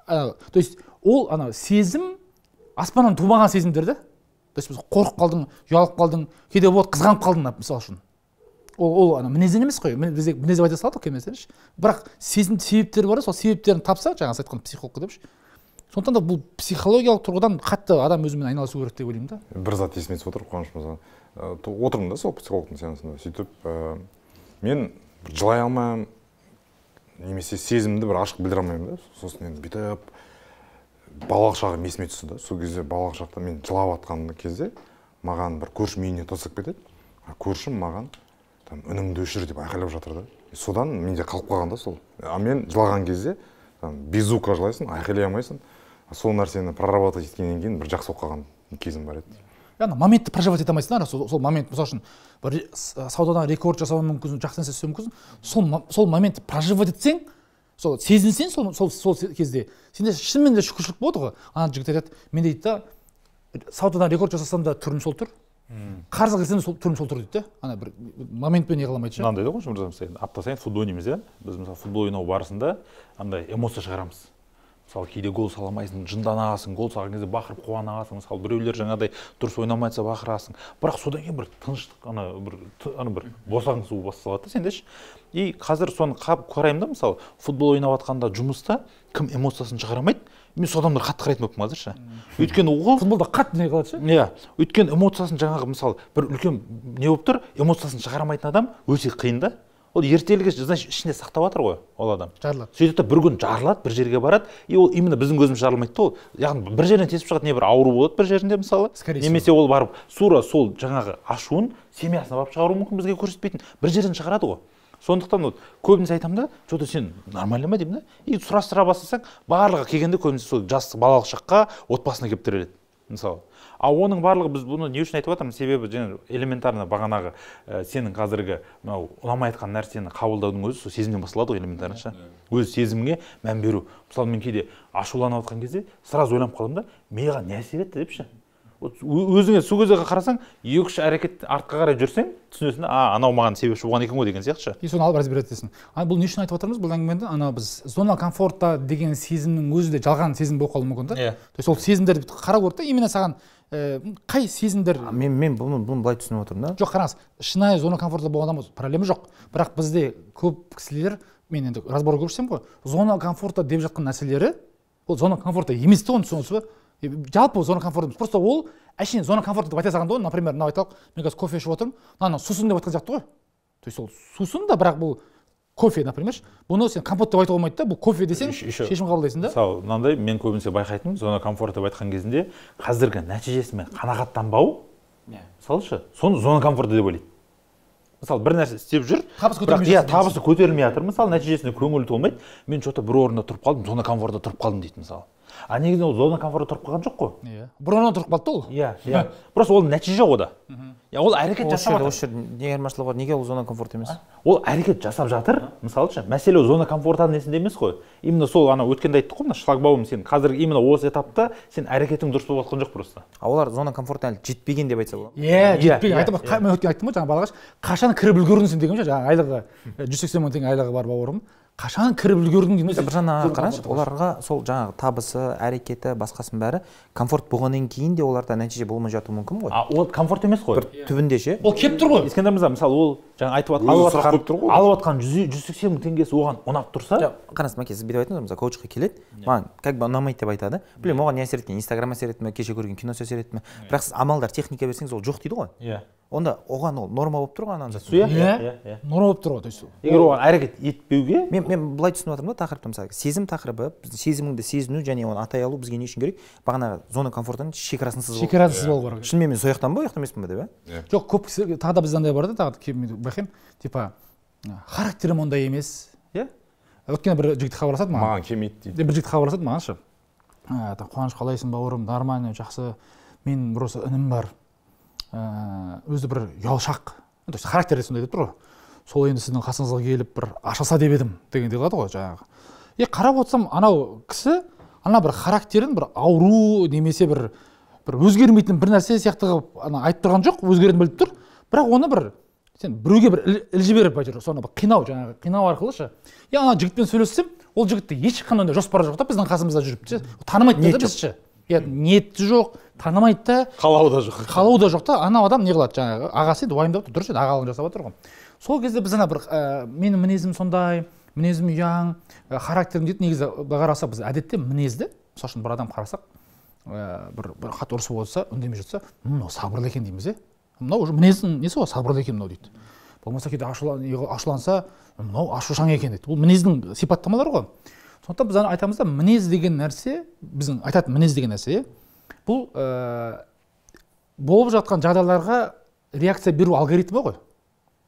ә, то есть ол анау сезім аспаннан тумаған сезімдер да то есть қорқып қалдың ұялып қалдың кейде болады қызғанып қалдың мысалы үшін ол ол ана мінезден емес қой бізде мінез деп айта салады ғой келмесеңші бірақ сезім себептері бар сол себептерін тапса жаңа сіз айтқан психологқа депші сондықтан да бұл психологиялық тұрғыдан қатты адам өзімен айналысу керек деп ойлаймын да бір зат есіме түсіп отыр қуаныш мырза э, отырмын да сол психологтың сеансында сөйтіп э, мен жылай алмаймын немесе сезімді бір ашық білдіре алмаймын да сосын енді бүйтіп балалық шағым есіме түсті да сол кезде балалық шақта мен жылап жатқан кезде маған бір көршім үйіне тастап кетеді көршім маған там үніңді өшір деп айқайлап жатыр да содан менде қалып қалған да сол а мен жылаған кезде там звука жылайсың айқайлай алмайсың сол нәрсені прорабатывать еткеннен кейін бір жақсы болып қалған кезім бар еді яғни моментті проживать ете алмайсың да сол, сол момент мысалы үшін бір саудадан рекорд жасауы мүмкінсің жақсы нәрсе істеу мүмкінсің сол, сол моментті проживать етсең сол сезінсең сол, сол, сол кезде сенде шынымен де шүкіршілік болады ғой ана жігіт айтады мен дейді да саудадан рекорд жасасам да түрім сол тұр қарызға кірсем сол түрім сол тұр дейді да ана бір моментпен не қыла алмайды ше мынандай да ғой апта сайын футбол ойнаймыз иә біз мысалы футбол ойнау барысында андай эмоция шығарамыз мысалы кейде гол сала алмайсың жынданасың гол салған кезде бақырып қуанасың мысалы біреулер жаңағыдай дұрыс ойнамай жатса бақырасың бірақ содан кейін бір тыныштық ана бір ана бір босаңсу басталады да сендеші и қазір соны қараймын да мысалы футбол ойнап жатқанда жұмыста кім эмоциясын шығара алмайды мен сол адамдар қатты қарайтын болып қалдым қазір ше өйткені ол футболда қатты не қылады ше иә өйткені эмоциясын жаңағы мысалы бір үлкен не болып тұр эмоциясын алмайтын адам өте қиын да ол ертелігі значит ішінде сақтап жатыр ғой ол адам жарылады сөйтеді да бір күн жарылады бір жерге барады и ол именно біздің көзіміз жарылмайды да ол яғни бір жерінен тесіп шығады не бір ауру болады бір жерінде мысалы Скорее немесе ол барып сура сол жаңағы ашуын семьясына барып шығаруы мүмкін бізге көрсетпейтін бір жерден шығарады ғой сондықтан вот көбінесе айтамын да че то сен нормально ма деймін да и сұрастыра бастасаң барлығы келгенде көбінесе сол жас балалық шаққа отбасына келіп тіреледі мысалы ал оның барлығы біз бұны не үшін айтып жатырмыз себебі жаңа элементарно бағанағы ә, сенің қазіргі мынау ұнамай жатқан нәрсені қабылдаудың өзі сол сезімнен басталады ғой элементарно ше өз сезіміңе мән беру мысалы мен кейде ашуланып жатқан кезде сразу ойланып қаламын да маған не әсер етті депші вот өзіңе сол кезде қарасаң екі үш әрекет артқа қарай жүрсең түсінесің а анау маған себепші болған екен ғой деген сияқты ше и соны алып разбирать етесің бұл не үшін айтып жатырмыз бұл әңгімені ана біз зона комфорта деген сезімнің өзі де жалған сезім болып қалуы мүмкін да иә то есть ол сезімдерді қарау керек та именно саған ә, қай сезімдер мен мен бұны бұны былай түсініп отырмын да жоқ қараңыз шынайы зона комфорта болған проблема жоқ бірақ бізде көп кісілер мен енді разбор көрсем ғой зона комфорта деп жатқан нәрселері ол зона комфорта емес те оны түсініп ба жалпы зона комфорта просто ол әшейін зона комфорта деп айта ғой например мынау айталық мен қазір кофе ішіп отырмын мынаны сусын деп айтқан сияқты ғой то есть ол сусын да бірақ бұл кофе например бұны сен компот деп айтуға болмайды да бұл кофе десең шешім қабылдайсың да мысалы мынандай мен көбінесе байқайтыным зона комфорта деп айтқан кезінде қазіргі нәтижесімен қанағаттанбау иә мысалшы соны зона комфорта деп ойлайды мысалы бір нәрсе істеп жүр иә, табысы бірақ иә табысы көтерілмей жатыр мысалы нәтижесіне көңілі толмайды мен че то бір орында тұрып қалдым зона комфортта тұрып қалдым дейді мысалы а негізінен ол зона комфорта тұрып қалған жоқ қой иә бұрыннан тұрып қалды да ол иә иә просто ол нәтиже жоқ ода иә ол әрекет жасап жатыр осы жерде не айырмашылығы бар неге ол зона комфорта емес ол әрекет жасап жатыр мысалы мәселе зона комфортаның несінде емес қой именно сол ана өткенде айттық қой мына шлагбаум сен қазір именно осы этапта сен әрекетің дұрыс болып жатқан жоқ просто а олар зона комфортына әлі жетпеген деп айтса болады иә, иә жетпеген иә, айтып иә. мен өткен айттым ғой жаңағы балағаш қашан кіріп үлгердің сен деген ше жаңағы айлығы жүз сексен мың теңге айлығы бар бауырым қашан кіріп үлгердің деймін біржан аға қараңызшы оларға сол жаңағы табысы әрекеті басқасының бәрі комфорт болғаннан кейін де оларда нәтиже болмай жатуы мүмкін ғой а ол комфорт емес қой бір түбінде ше ол келіп тұр ғой ескендір мырза мысалы ол жаңа айтып жатқан алып ғой алып жатқан жүз сексен мың теңгесі оған ұнап тұрса қараңыз мәке сіз бүйтіп айттыңыз мысалы коучқа келеді иә. маған как бы ұнамайды деп айтады білмеймін оған не әсер еткен инстаграм әсер етті ме кеше көрген киносы әсер етті ме иә. бірақ сіз амалдар техника берсеңіз ол жоқ дейді ғой иә онда оған ол норма болып тұр ғой ананы иә? иә иә норма болып тұр ғой то есть егер оған әрекет етпеуге мен мен былай түсініп жатырмын да тақырыпты мысалы сезім тақырыбы біздің сезіміңді сезіну және оны атай алу бізге не үшін керек бағанағы зона комфорттан шекарасын сызып шекарасыз иә. болу керек шынымен мен сол жақтан ба ол жақтан емеспін ба деп иә? иә жоқ көп кісілер тағы да бізде андай бар да тағы мен байқаймын типа характерім ондай емес иә өткенде бір жігіт хабарласады маған маған келмейді дейді бір жігіт хабарласады маған ше «Ә, қуаныш қалайсың бауырым нормально жақсы мен просто інім бар ә, өзі бір ұялшақ то есть характері сондай деп тұр ғой сол енді сіздің қасыңызға келіп бір ашаса деп едім дегендей қылады ғой жаңағы е қарап отырсам анау кісі ана бір характерін бір ауру немесе бір бір өзгермейтін бір нәрсе сияқты қылып ана айтып тұрған жоқ өзгеретінін біліп тұр бірақ оны бір сен біреуге бір іл жіберіп әйтеуір соны бір қинау жаңағы қинау арқылы ше е ана жігітпен сөйлессем ол жігітті ешқандай ондай жоспары жоқ та біздің қасымызда жүріп ше танымайды да біз ше иә ниеті жоқ танымайды да қалауы да жоқ қалауы да жоқ та анау адам не қылады жаңағы ағасы енді уайымдап тұр дұрыс енді ағалығын жасап жатыр ғой сол кезде біз ана бір ә, менің мінезім сондай мінезім ұяң ә, э, характерім дейді негізі былай қарасақ біз әдетте мінезді мысалы үшін бір адам қарасақ ә, бір, бір қатты ұрысып отырса үндемей жатса мынау сабырлы екен дейміз иә мынау уже мінездің несі ғой сабырлы екен мынау дейді болмаса кейде ашуланса мынау ашушаң екен дейді бұл мінездің сипаттамалары ғой сондықтан біз айтамыз да мінез деген нәрсе біздің айтатын мінез деген нәрсе иә бұл ә, болып жатқан жағдайларға реакция беру алгоритмі ғой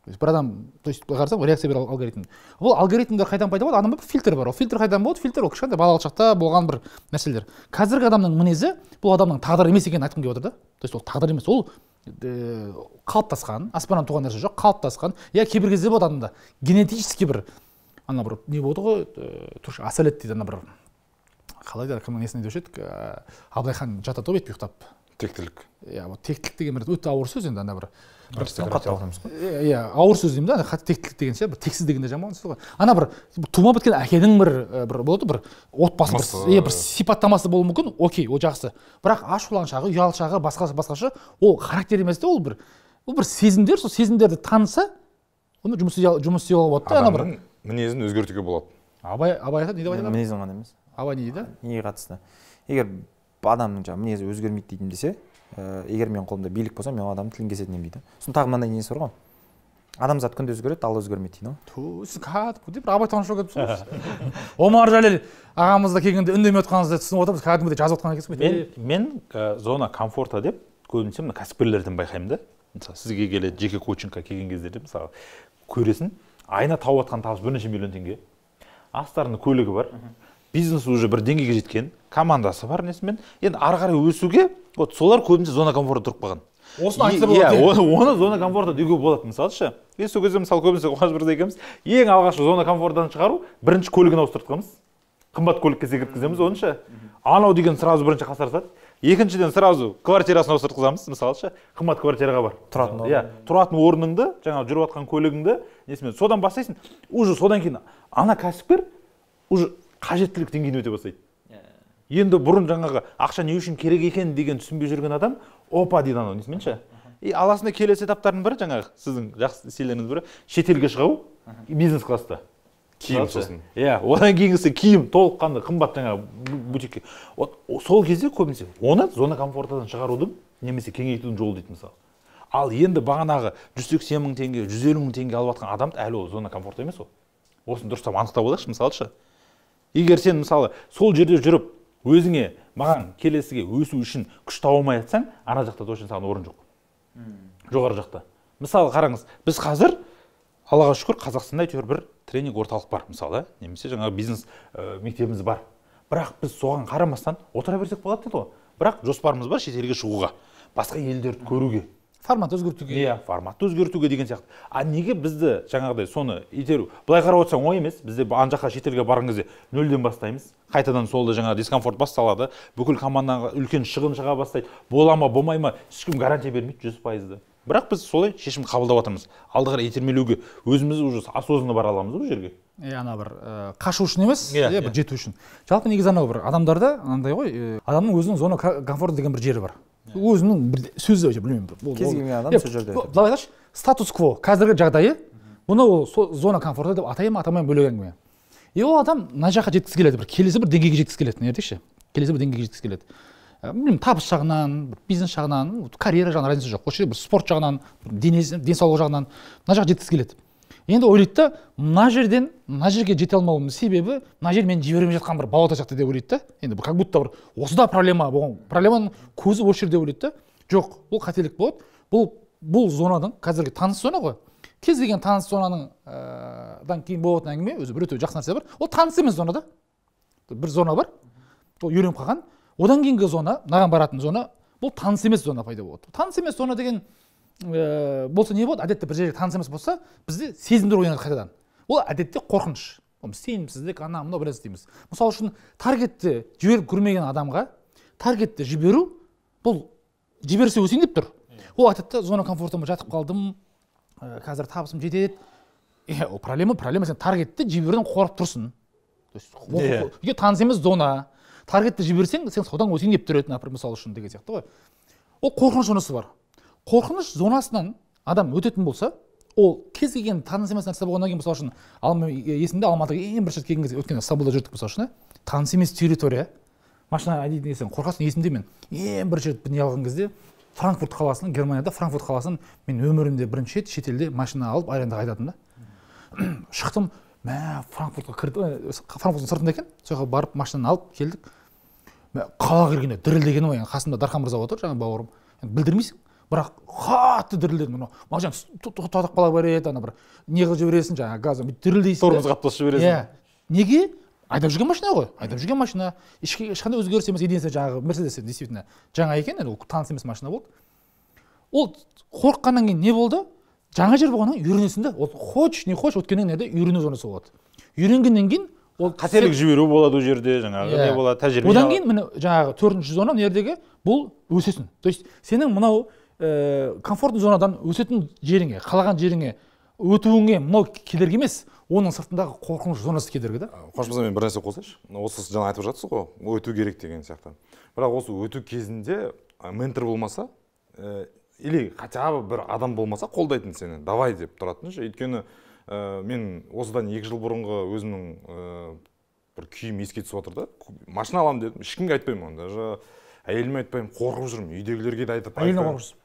то есть бір адам то есть былай қарасаң реакция беру алгоритм бұл алгоритмдер қайдан пайда болады адамда бір фильтр бар ол фильтр қайдан болды фильтр ол кішкентай балалық шақта болған бір мәселелер қазіргі адамның мінезі бұл адамның тағдыры емес екенін айтқым келіп отыр да то есть ол тағдыр емес ол э, қалыптасқан аспаннан туған нәрсе жоқ қалыптасқан иә кейбір кезде болады адамда генетический бір ана бір не болды ғой э, түркше асалет дейді ана бір қалай дейді кімнің несіне деуші едік э, абылайхан жатады ғой бүйтіп ұйықтап тектілік иә вот тектілік деген бір өте ауыр сөз енді ана бір иә ауыр сөз деймін да ана тектілік деген ше бір тексіз деген де жаман сөз ғой ана бір тума біткен әкенің бір бір болады бір отбасы бір иә бір сипаттамасы болуы мүмкін окей ол жақсы бірақ ашуланшағы шағы басқа басқаша ол характер емес те ол бір ол бір сезімдер сол сезімдерді таныса оны жұмыс істей жұмыс болады да ана бір мінезін өзгертуге болады абай абай айтады не деп айтады мінезін ғана емес абай не дейді неге қатысты егер адамның жаңағы мінезі өзгермейді дейтін десе ә, егер менің қолымда билік болса мен ол адамның тілін кесетін едім дейді сосын тағы мынандай несі бар ғой адамзат күнде өзгереді алла өзгермейді дейді ғой ту сіз кәдімгідей бір абайтанушы болып кетіпсіз ғой омар жәлел ағамызда келгенде үндемей отырғаныңызды түсініп отырмыз кәдімгідей жазып отырған екенсіз мен мен э, зона комфорта деп көбінесе мына кәсіпкерлерден байқаймын да мысалы сізге келеді жеке коучингқа келген кездерде мысалы көресің айына тауып жатқан табыс бірнеше миллион теңге астарында көлігі бар бизнес уже бір деңгейге жеткен командасы бар несімен енді ары қарай өсуге вот солар көбінесе зона комфорта тұрып қалған осыны айтса болады иә оны зона комфорта деуге болады мысалы ше и сол кезде мысалы көбінесе қуаныш мырза екеуміз ең алғашқы зона комфортадан шығару бірінші көлігін ауыстыртқанбыз қымбат көлікке секірткіземіз оны ше анау деген сразу бірінші қасарысады екіншіден сразу квартирасын ауыстыртқызамыз мысалы ше қымбат квартираға бар тұратын иә тұратын орныңды жаңағы жүріп жатқан көлігіңді несімен содан бастайсың уже содан кейін ана кәсіпкер уже қажеттілік деңгейіне өте бастайды иә. енді бұрын жаңағы ақша не үшін керек екен деген түсінбей жүрген адам опа дейді анау несімен ше и аласында келесі этаптардың бірі жаңағы сіздің жақсы стильдеріңіз бірі шетелге шығу бизнес класста киім сосын иә одан кейінгісі киім толыққанды қымбат жаңағы бутикке вот сол кезде көбінесе оны зона комфортадан шығарудың немесе кеңейтудің жолы дейді мысалы ал енді бағанағы жүз сексен мың теңге жүз елу мың теңге алып жатқан адамды әлі ол зона комфорта емес ол осыны дұрыстап анықтап алайықшы мысалы ше егер сен мысалы сол жерде жүріп өзіңе маған келесіге өсу үшін күш таба алмай жатсаң ана жақта точно саған орын жоқ жоғары жақта мысалы қараңыз біз қазір аллаға шүкір қазақстанда әйтеуір бір тренинг орталық бар мысалы немесе жаңағы бизнес ә, мектебіміз бар бірақ біз соған қарамастан отыра берсек болады дейді ғой бірақ жоспарымыз бар шетелге шығуға басқа елдерді көруге формат өзгертуге иә форматты өзгертуге деген сияқты а неге бізді жаңағыдай соны итеру былай қарап отырсаң оңай емес бізде ана жаққа шетелге барған кезде нөлден бастаймыз қайтадан сол жаңағы дискомфорт басталады бүкіл командаға үлкен шығын шыға бастайды бола ма болмай ма ешкім гарантия бермейді жүз пайызды бірақ біз солай шешім қабылдап жатырмыз алдыға қарай итермелеуге өзіміз уже осознанно бара аламыз бұл жерге иә ана бір э, қашу үшін емес иә бір иә. жету үшін жалпы негізі анау бір адамдарда анандай ғой э, адамның өзінің зона комфорта деген бір жері бар өзінің бір сөзі вообще білмеймін кез келген адам сол жерде былай айтайықшы статус кво қазіргі жағдайы бұны ол сол зона комфорта деп атай ма атамай бөлек әңгіме и ол адам мына жаққа жеткісі келеді бір келесі бір деңгейге жеткісі келеді айтайықшы келесі бір деңгейге жеткісі келеді білмеймін табыс жағынан бизнес жағынан карьера жағынан разница жоқ осы жерде бір спорт жағынан денесі денсаулық жағынан мына жаққа жеткісі келеді енді ойлайды да мына жерден мына жерге жете алмауымның себебі мына жер мені жібермей жатқан бір бауата сияқты деп ойлайды да енді как будто бір осыда проблема болған проблеманың көзі осы жерде ойлайды да жоқ бұл қателік болады бұл бұл зонаның қазіргі таныс зона ғой кез келген таныс зонаның ә, кейін болатын әңгіме өзі бір өте жақсы нәрсе бар ол таныс емес зона да бір зона бар ол үйреніп қалған одан кейінгі зона мынаған баратын зона бұл таныс емес зона пайда болады таныс емес зона деген ә, э, болса не болады әдетте бір жерге таныс емес болса бізде сезімдер оянады қайтадан ол әдетте қорқыныш сенімсіздік ана мынау біраз дейміз мысалы үшін таргетті жіберіп көрмеген адамға таргетті жіберу бұл жіберсе өсейін деп тұр ол айтады зона комфортыма жатып қалдым ә, э, қазір табысым жетеді е э, ол проблема проблема сен таргетті жіберуден қорқып тұрсың то есть таныс емес зона таргетті жіберсең сен содан өсейін деп тұр еді например мысалы үшін деген сияқты ғой ол қорқыныш онысы бар қорқыныш зонасынан адам өтетін болса ол кез келген таныс емес нәрсе болғаннан кейін мысалы үшін ал есімде алматыға ең бірінші рет келген кезде өткенде стамбулда жүрдік мысалы үшін таныс емес территория машина айдайтын сен қорқасың есімде мен ең бірінші рет не алған кезде франкфурт қаласын германияда франкфурт қаласын мен өмірімде бірінші рет шетелде машина алып арендаға айдадым да шықтым мә франкфуртқа кірді франкфурттың сыртында екен сол жаққа барып машинаны алып келдік қалаға кіргенде дірілдегенім ғой қасымда дархан мырза отыр жаңағы бауырым білдірмейсің бірақ қатты дірілдедім мынау мағжан тоқтатып қала береді ана бір не қылып жібересің жаңағы газдан бүйтіп дірілдейсің тормоз қағып тосып жібересің иә неге айдап жүрген машина ғой айдап жүрген машина ешқандай өзгеріс емес единственный жаңағы мерседес действительно жаңа екен ол таныс емес машина болды ол қорыққаннан кейін не болды жаңа жер болғаннан кейін үйренесің да ол хочешь не хочешь өткеннен кейін үйрену зонасы болады үйренгеннен кейін ол қателік жіберу болады ол жерде жаңағы иә. не болады тәжірибе одан кейін міне жаңағы төртінші зона мына жердегі бұл өсесің то есть сенің мынау ә, комфортный зонадан өсетін жеріңе қалаған жеріңе өтуіңе мынау кедергі емес оның сыртындағы қорқыныш зонасы кедергі да қуаныш мырза мен бір нәрсе қосайыншы осы сіз жаңа айтып жатсыз ғой өту керек деген сияқты бірақ осы өту кезінде ментор болмаса ә, или хотя бы бір адам болмаса қолдайтын сені давай деп тұратын ше өйткені ә, мен осыдан екі жыл бұрынғы өзімнің ә, бір күйім еске түсіп отыр да машина аламын дедім ешкімге айтпаймын оны даже әйеліме айтпаймын қорқып жүрмін үйдегілерге де айтып әйеліне қорқып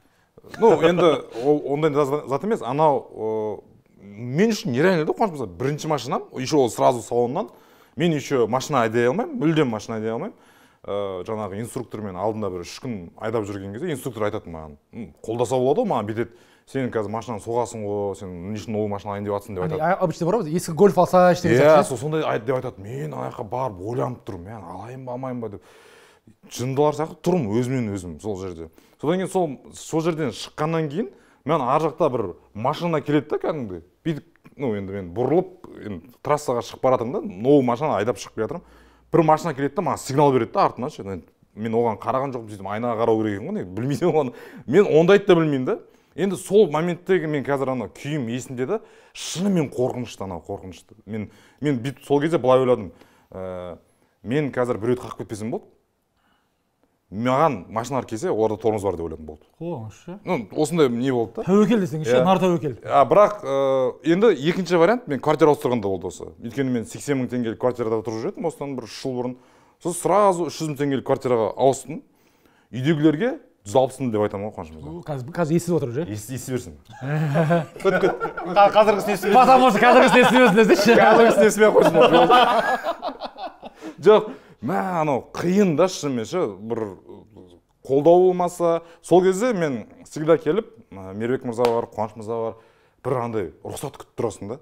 ну енді ол ондай зат емес анау мен үшін нереально да қуаныш мысалы бірінші машинам еще ол сразу салоннан мен еще машина айдай алмаймын мүлдем машина айдай алмаймын ә, жаңағы инструктормен алдында бір үш күн айдап жүрген кезде инструктор айтады маған қолдаса болады ғой маған бүйтеді сен қазір машинаны соғасың ғой сен не үшін ол машина алайын деп жатрсың деп айтады обычно бар ғой ескі гольф алсайшы деген иә, сияқты иә сондай деп айтады мен ана жаққа барып ойланып тұрмын мен алайын ба алмайын ба деп жындылар сияқты тұрмын өзімен өзім сол жерде содан кейін сол сол жерден шыққаннан кейін мен ар жақта бір машина келеді да кәдімгідей бүйтіп ну енді мен бұрылып енді трассаға шығып бара жатырмын да новый машина айдап шығып келе бір машина келеді да маған сигнал береді да артынан ше мен оған қараған жоқпын сөйтіп айнаға қарау керек екен ғой білмеймін оны мен ондайды да білмеймін да енді сол моменттегі мен қазір ана күйім есімде да шынымен қорқынышты анау қорқынышты мен мен бүйтіп сол кезде былай ойладым ә, мен қазір біреуді қағып кетпесем болды маған машиналар келсе оларда тормоз бар деп ойлайтын болды ну осындай не болды да тәуекел десеңізші yeah. Иә. нар тәуекел а бірақ ә, енді екінші вариант мен квартира ауыстырғанда болды осы өйткені мен сексен мың теңгелік квартирада тұрып жүретінмін осыдан бір үш жыл бұрын сосын сразу үш жүз мың теңгелік квартираға ауыстым үйдегілерге жүз алпыс мың деп айтамын ғой қуанышымыздан қазір қазір естіп отыр уже ести берсін қазіргісін естімей потому что қазіргісін естімей десейші қазіргісін естімей ақ қойсын жоқ мә анау қиын да шынымен ше бір қолдау болмаса сол кезде мен всегда келіп мейірбек мырза бар қуаныш мырза бар бір андай рұқсат күтіп тұрасың да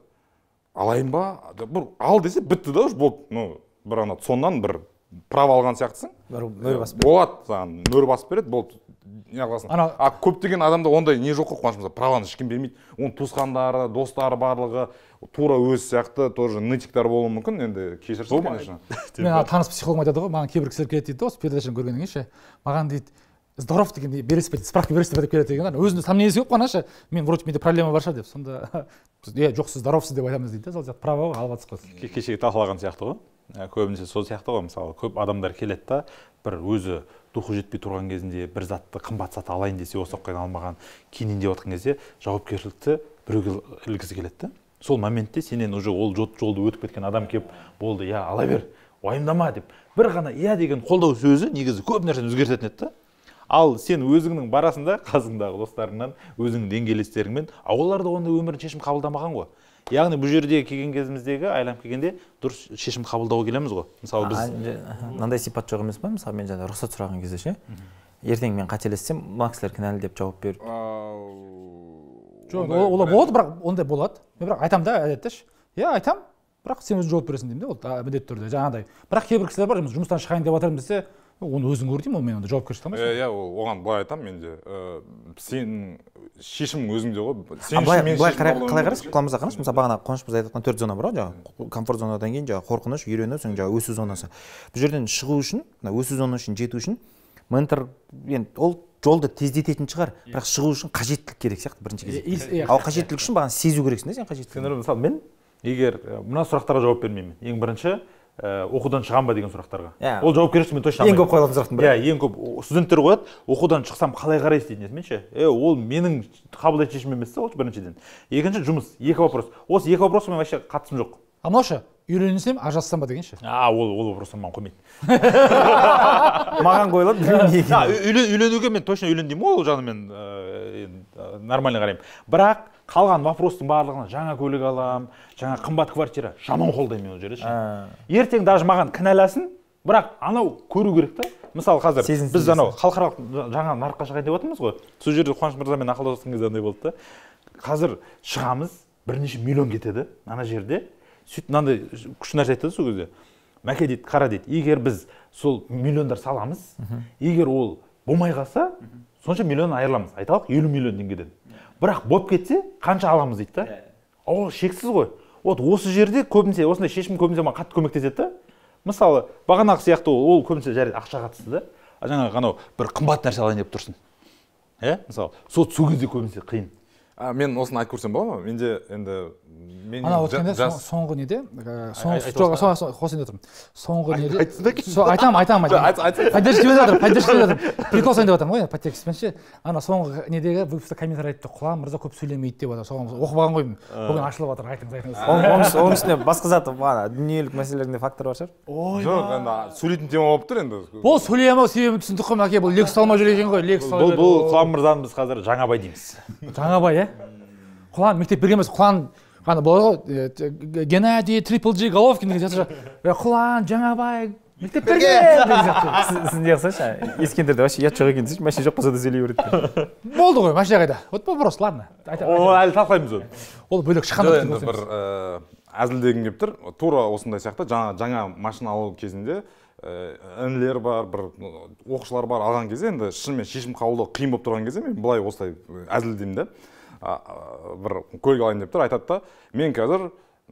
алайын ба бір ал десе бітті да уже болды ну бір ана соңынан бір право алған сияқтысың мөр э, басып болады саған мөр басып береді болды не қыласың ана а көптеген адамда ондай не жоқ қой қуаныш мырза праваны ешкім бермейді оның туысқандары достары барлығы тура өзі сияқты тоже нытиктар болуы мүмкін енді кешірсін конечно мен таныс психологым айтады ғой маған кейбір кісілер келеді дейді да осы передачаны көргеннен кейін ше маған дейді здоров деген бересіз ба справка бересіз ба деп келеді деген өзінің сомнениесі көп қой мен вроде менде проблема бар шығар деп сонда біз е жоқ сіз здоровсыз деп айтамыз дейді да сол сияқты права ғой алып жатсыз ғой кешегі талқылаған сияқты ғой Ә, көбінесе сол сияқты ғой мысалы көп адамдар келеді да бір өзі духы жетпей тұрған кезінде бір затты қымбат зат алайын десе осы уақытқа алмаған кейіннен деп жатқан кезде жауапкершілікті біреуге ілгісі келеді да сол моментте сенен уже ол жолды өтіп кеткен адам келіп болды иә ала бер уайымдама деп бір ғана иә деген қолдау сөзі негізі көп нәрсені өзгертетін еді да ал сен өзіңнің барасың да қасыңдағы достарыңнан өзіңнің деңгейлестеріңмен а олар да ондай өмірін шешім қабылдамаған ғой яғни бұл жерде келген кезіміздегі айналып келгенде дұрыс шешім қабылдауға келеміз ғой мысалы біз мынандай сипат жоқ емес па мысалы мен жаңағы рұқсат сұраған кезде ше ертең мен қателессем мына кісілер кінәлі деп жауап беріп жоқ олар болады бірақ ондай болады мен бірақ айтамын да әдетте ше иә айтамын бірақ сен өзің жауап бересің деймін да ол міндетті түрде жаңағыдай бірақ кейбір кісілер бар жұмыстан шығайын деп жатырмын десе оны өзің көр деймін ол мен онда жауапкершілік алмайсың иә иә ол оған былай айтамын мен де ә, э, сенің шешімің өзіңде ғой сен былай былай қалай қарайсың құлан қараңызшы мысалы бағана қуаныш мырза айтып жатқан төрт зона бар ғой жаңағы комфорт зонадан кейін жаңағы қорқыныш үйрену содан жаңағы өсу зонасы бұл жерден шығу үшін мына өсу үшін жету үшін ментор енді ол жолды тездететін шығар бірақ шығу үшін қажеттілік керек сияқты бірінші кезекте ал қажеттілік үшін бағана сезу керексің да сен қажеттілік мысалы мен егер э, мына сұрақтарға жауап бермеймін ең бірінші Э, оқудан шығам ба деген сұрақтарға yeah. Иә. ол жауапкершілік мен точно ең көп қойылатын сұрақтың бірі иә ең көп студенттер қояды оқудан шықсам қалай қарайсыз дейді несімен ше е ол менің қабылдайтын шешімім емес та ол біріншіден екінші жұмыс екі вопрос осы екі вопросқа мен вообще қатысым жоқ а мынау ше үйленсем ажырассам ба деген а ол ол вопрос маған қоймайды маған қойылады үйленуге мен точно үйлен деймін ғой ол жағынан мен э, э, нормально қараймын бірақ қалған вопростың барлығына жаңа көлік аламын жаңа қымбат квартира жаман қолдаймын мен ол жерде ше ә. ертең даже маған кінәласын бірақ анау көру керек та мысалы қазір Сезін, біз анау халықаралық жаңа нарыққа шығайын деп жатырмыз ғой сол жерде қуаныш мырзамен ақылдасқан кезде андай болды да қазір шығамыз бірнеше миллион кетеді ана жерде сөйтіп мынандай күшті нәрсе айтты сол кезде мәке дейді қара дейді егер біз сол миллиондар саламыз егер ол болмай қалса сонша миллион айырыламыз айталық елу миллион теңгеден бірақ болып кетсе қанша аламыз дейді да иә. ол шексіз ғой вот осы жерде көбінесе осындай шешім көбінесе маған қатты көмектеседі да мысалы бағанағы сияқты ол көбінесе жарайды ақшаға қатысты да жаңағы анау бір қымбат нәрсе алайын деп тұрсың иә мысалы сол сол кезде көбінесе қиын а мен осыны айтып көрсем бола ма менде енді мен ана өткенде соңғы неде э, соны қосайын деп тұрмын соңғы неде айтамын айтамын айтамын поддержка беріп жатырмын поддержка беріп жатырмын прикол сайын деп жатырмын ғой подтекстпен ше ана соңғы недегі выпуста комментарий айтты құлан мырза көп сөйлемейді деп жатыр соған оқып алған ғой бүгін ашылып жатыр айтыңыз айтыңыз оның үстіне басқа зат дүниелік мәселелердің фактор факторы бар шығар ой жоқ енді сөйлейтін тема болып тұр енді ол сөйлей алмау себебін түсіндік қой мәке бұл лекс алмай жүр екен ғой лекс бұл бұл құлан мырзаны біз қазір жаңабай дейміз жаңабай иә құлан мектеп берген емес құлан ана болады ғой геннадий трипл джи головкин деген сияқты құлан жаңабай мектеп берген деген сияқты сіз не вообще ұят жоқ екен десеші машина жоқ болса да сөйлей береді болды ғой машина қайда вот вопрос ладно оны әлі талқылаймыз оны ол бөлек жоқ енді бір э, әзілдегім келіп тұр тура осындай сияқты жаңа жаңа машина алу кезінде э, інілер бар бір оқушылар бар алған кезде енді шынымен шешім қабылдау қиын болып тұрған кезде мен былай осылай э, әзілдеймін да бір көлік алайын деп тұр айтады да мен қазір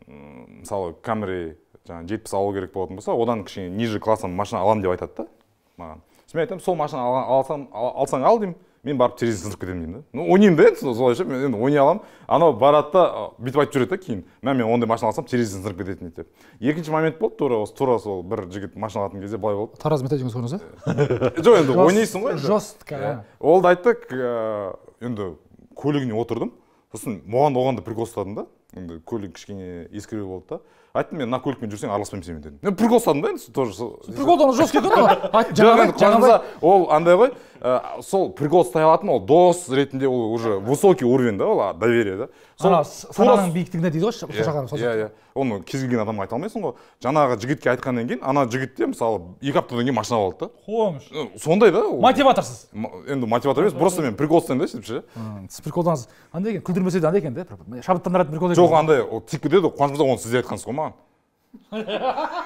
мысалы камри жаңағы жетпіс алу керек болатын болса одан кішкене ниже класстан машина аламын деп айтады да маған сосын мен айтамын сол машина алсаң ал деймін мен барып терезені сындырып кетемін деймін да ну ойнаймын да енді солай солайша мен енді ойнай аламын анау барады да бүйтіп айтып жүреді да кейін мә мен ондай машина алсам терезе сындырып кететін деп екінші момент болды тура осы тура сол бір жігіт машина алатын кезде былай болды тараз тәжіңіз көрдіңіз иә жоқ енді ойнайсың ғой жестко иә. ол да айтты енді көлігіне отырдым сосын оған оған да прикол ұстадым да енді көлік кішкене ескіреу болды да айттым мен мына көлікпен жүрсең араласпаймын сенімен дедім прикол ұстадым да енді тоже прикол жесткий ғой ол андай ғой ә, сол прикол ұстай алатын ол дос ретінде ол уже высокий уровень да ол доверие да сол сананың биіктігіне дейді ғой иә иә, иә оны кез келген адамға айта алмайсың ғой жаңағы жігітке айтқаннан кейін ана жігіт мысалы екі аптадан кейін машина алды да қойыңызшы сондай да ол мотиваторсыз енді мотиватор емес просто мен прикол ұстаймын да сөйтіп ше сіз приколдаңыз андай екен күлдірмесе де андай екен да шабыттандыратын прикол жоқ андай ол тиіп кетеді ғой мырза оны сіз айтқансыз ғой маған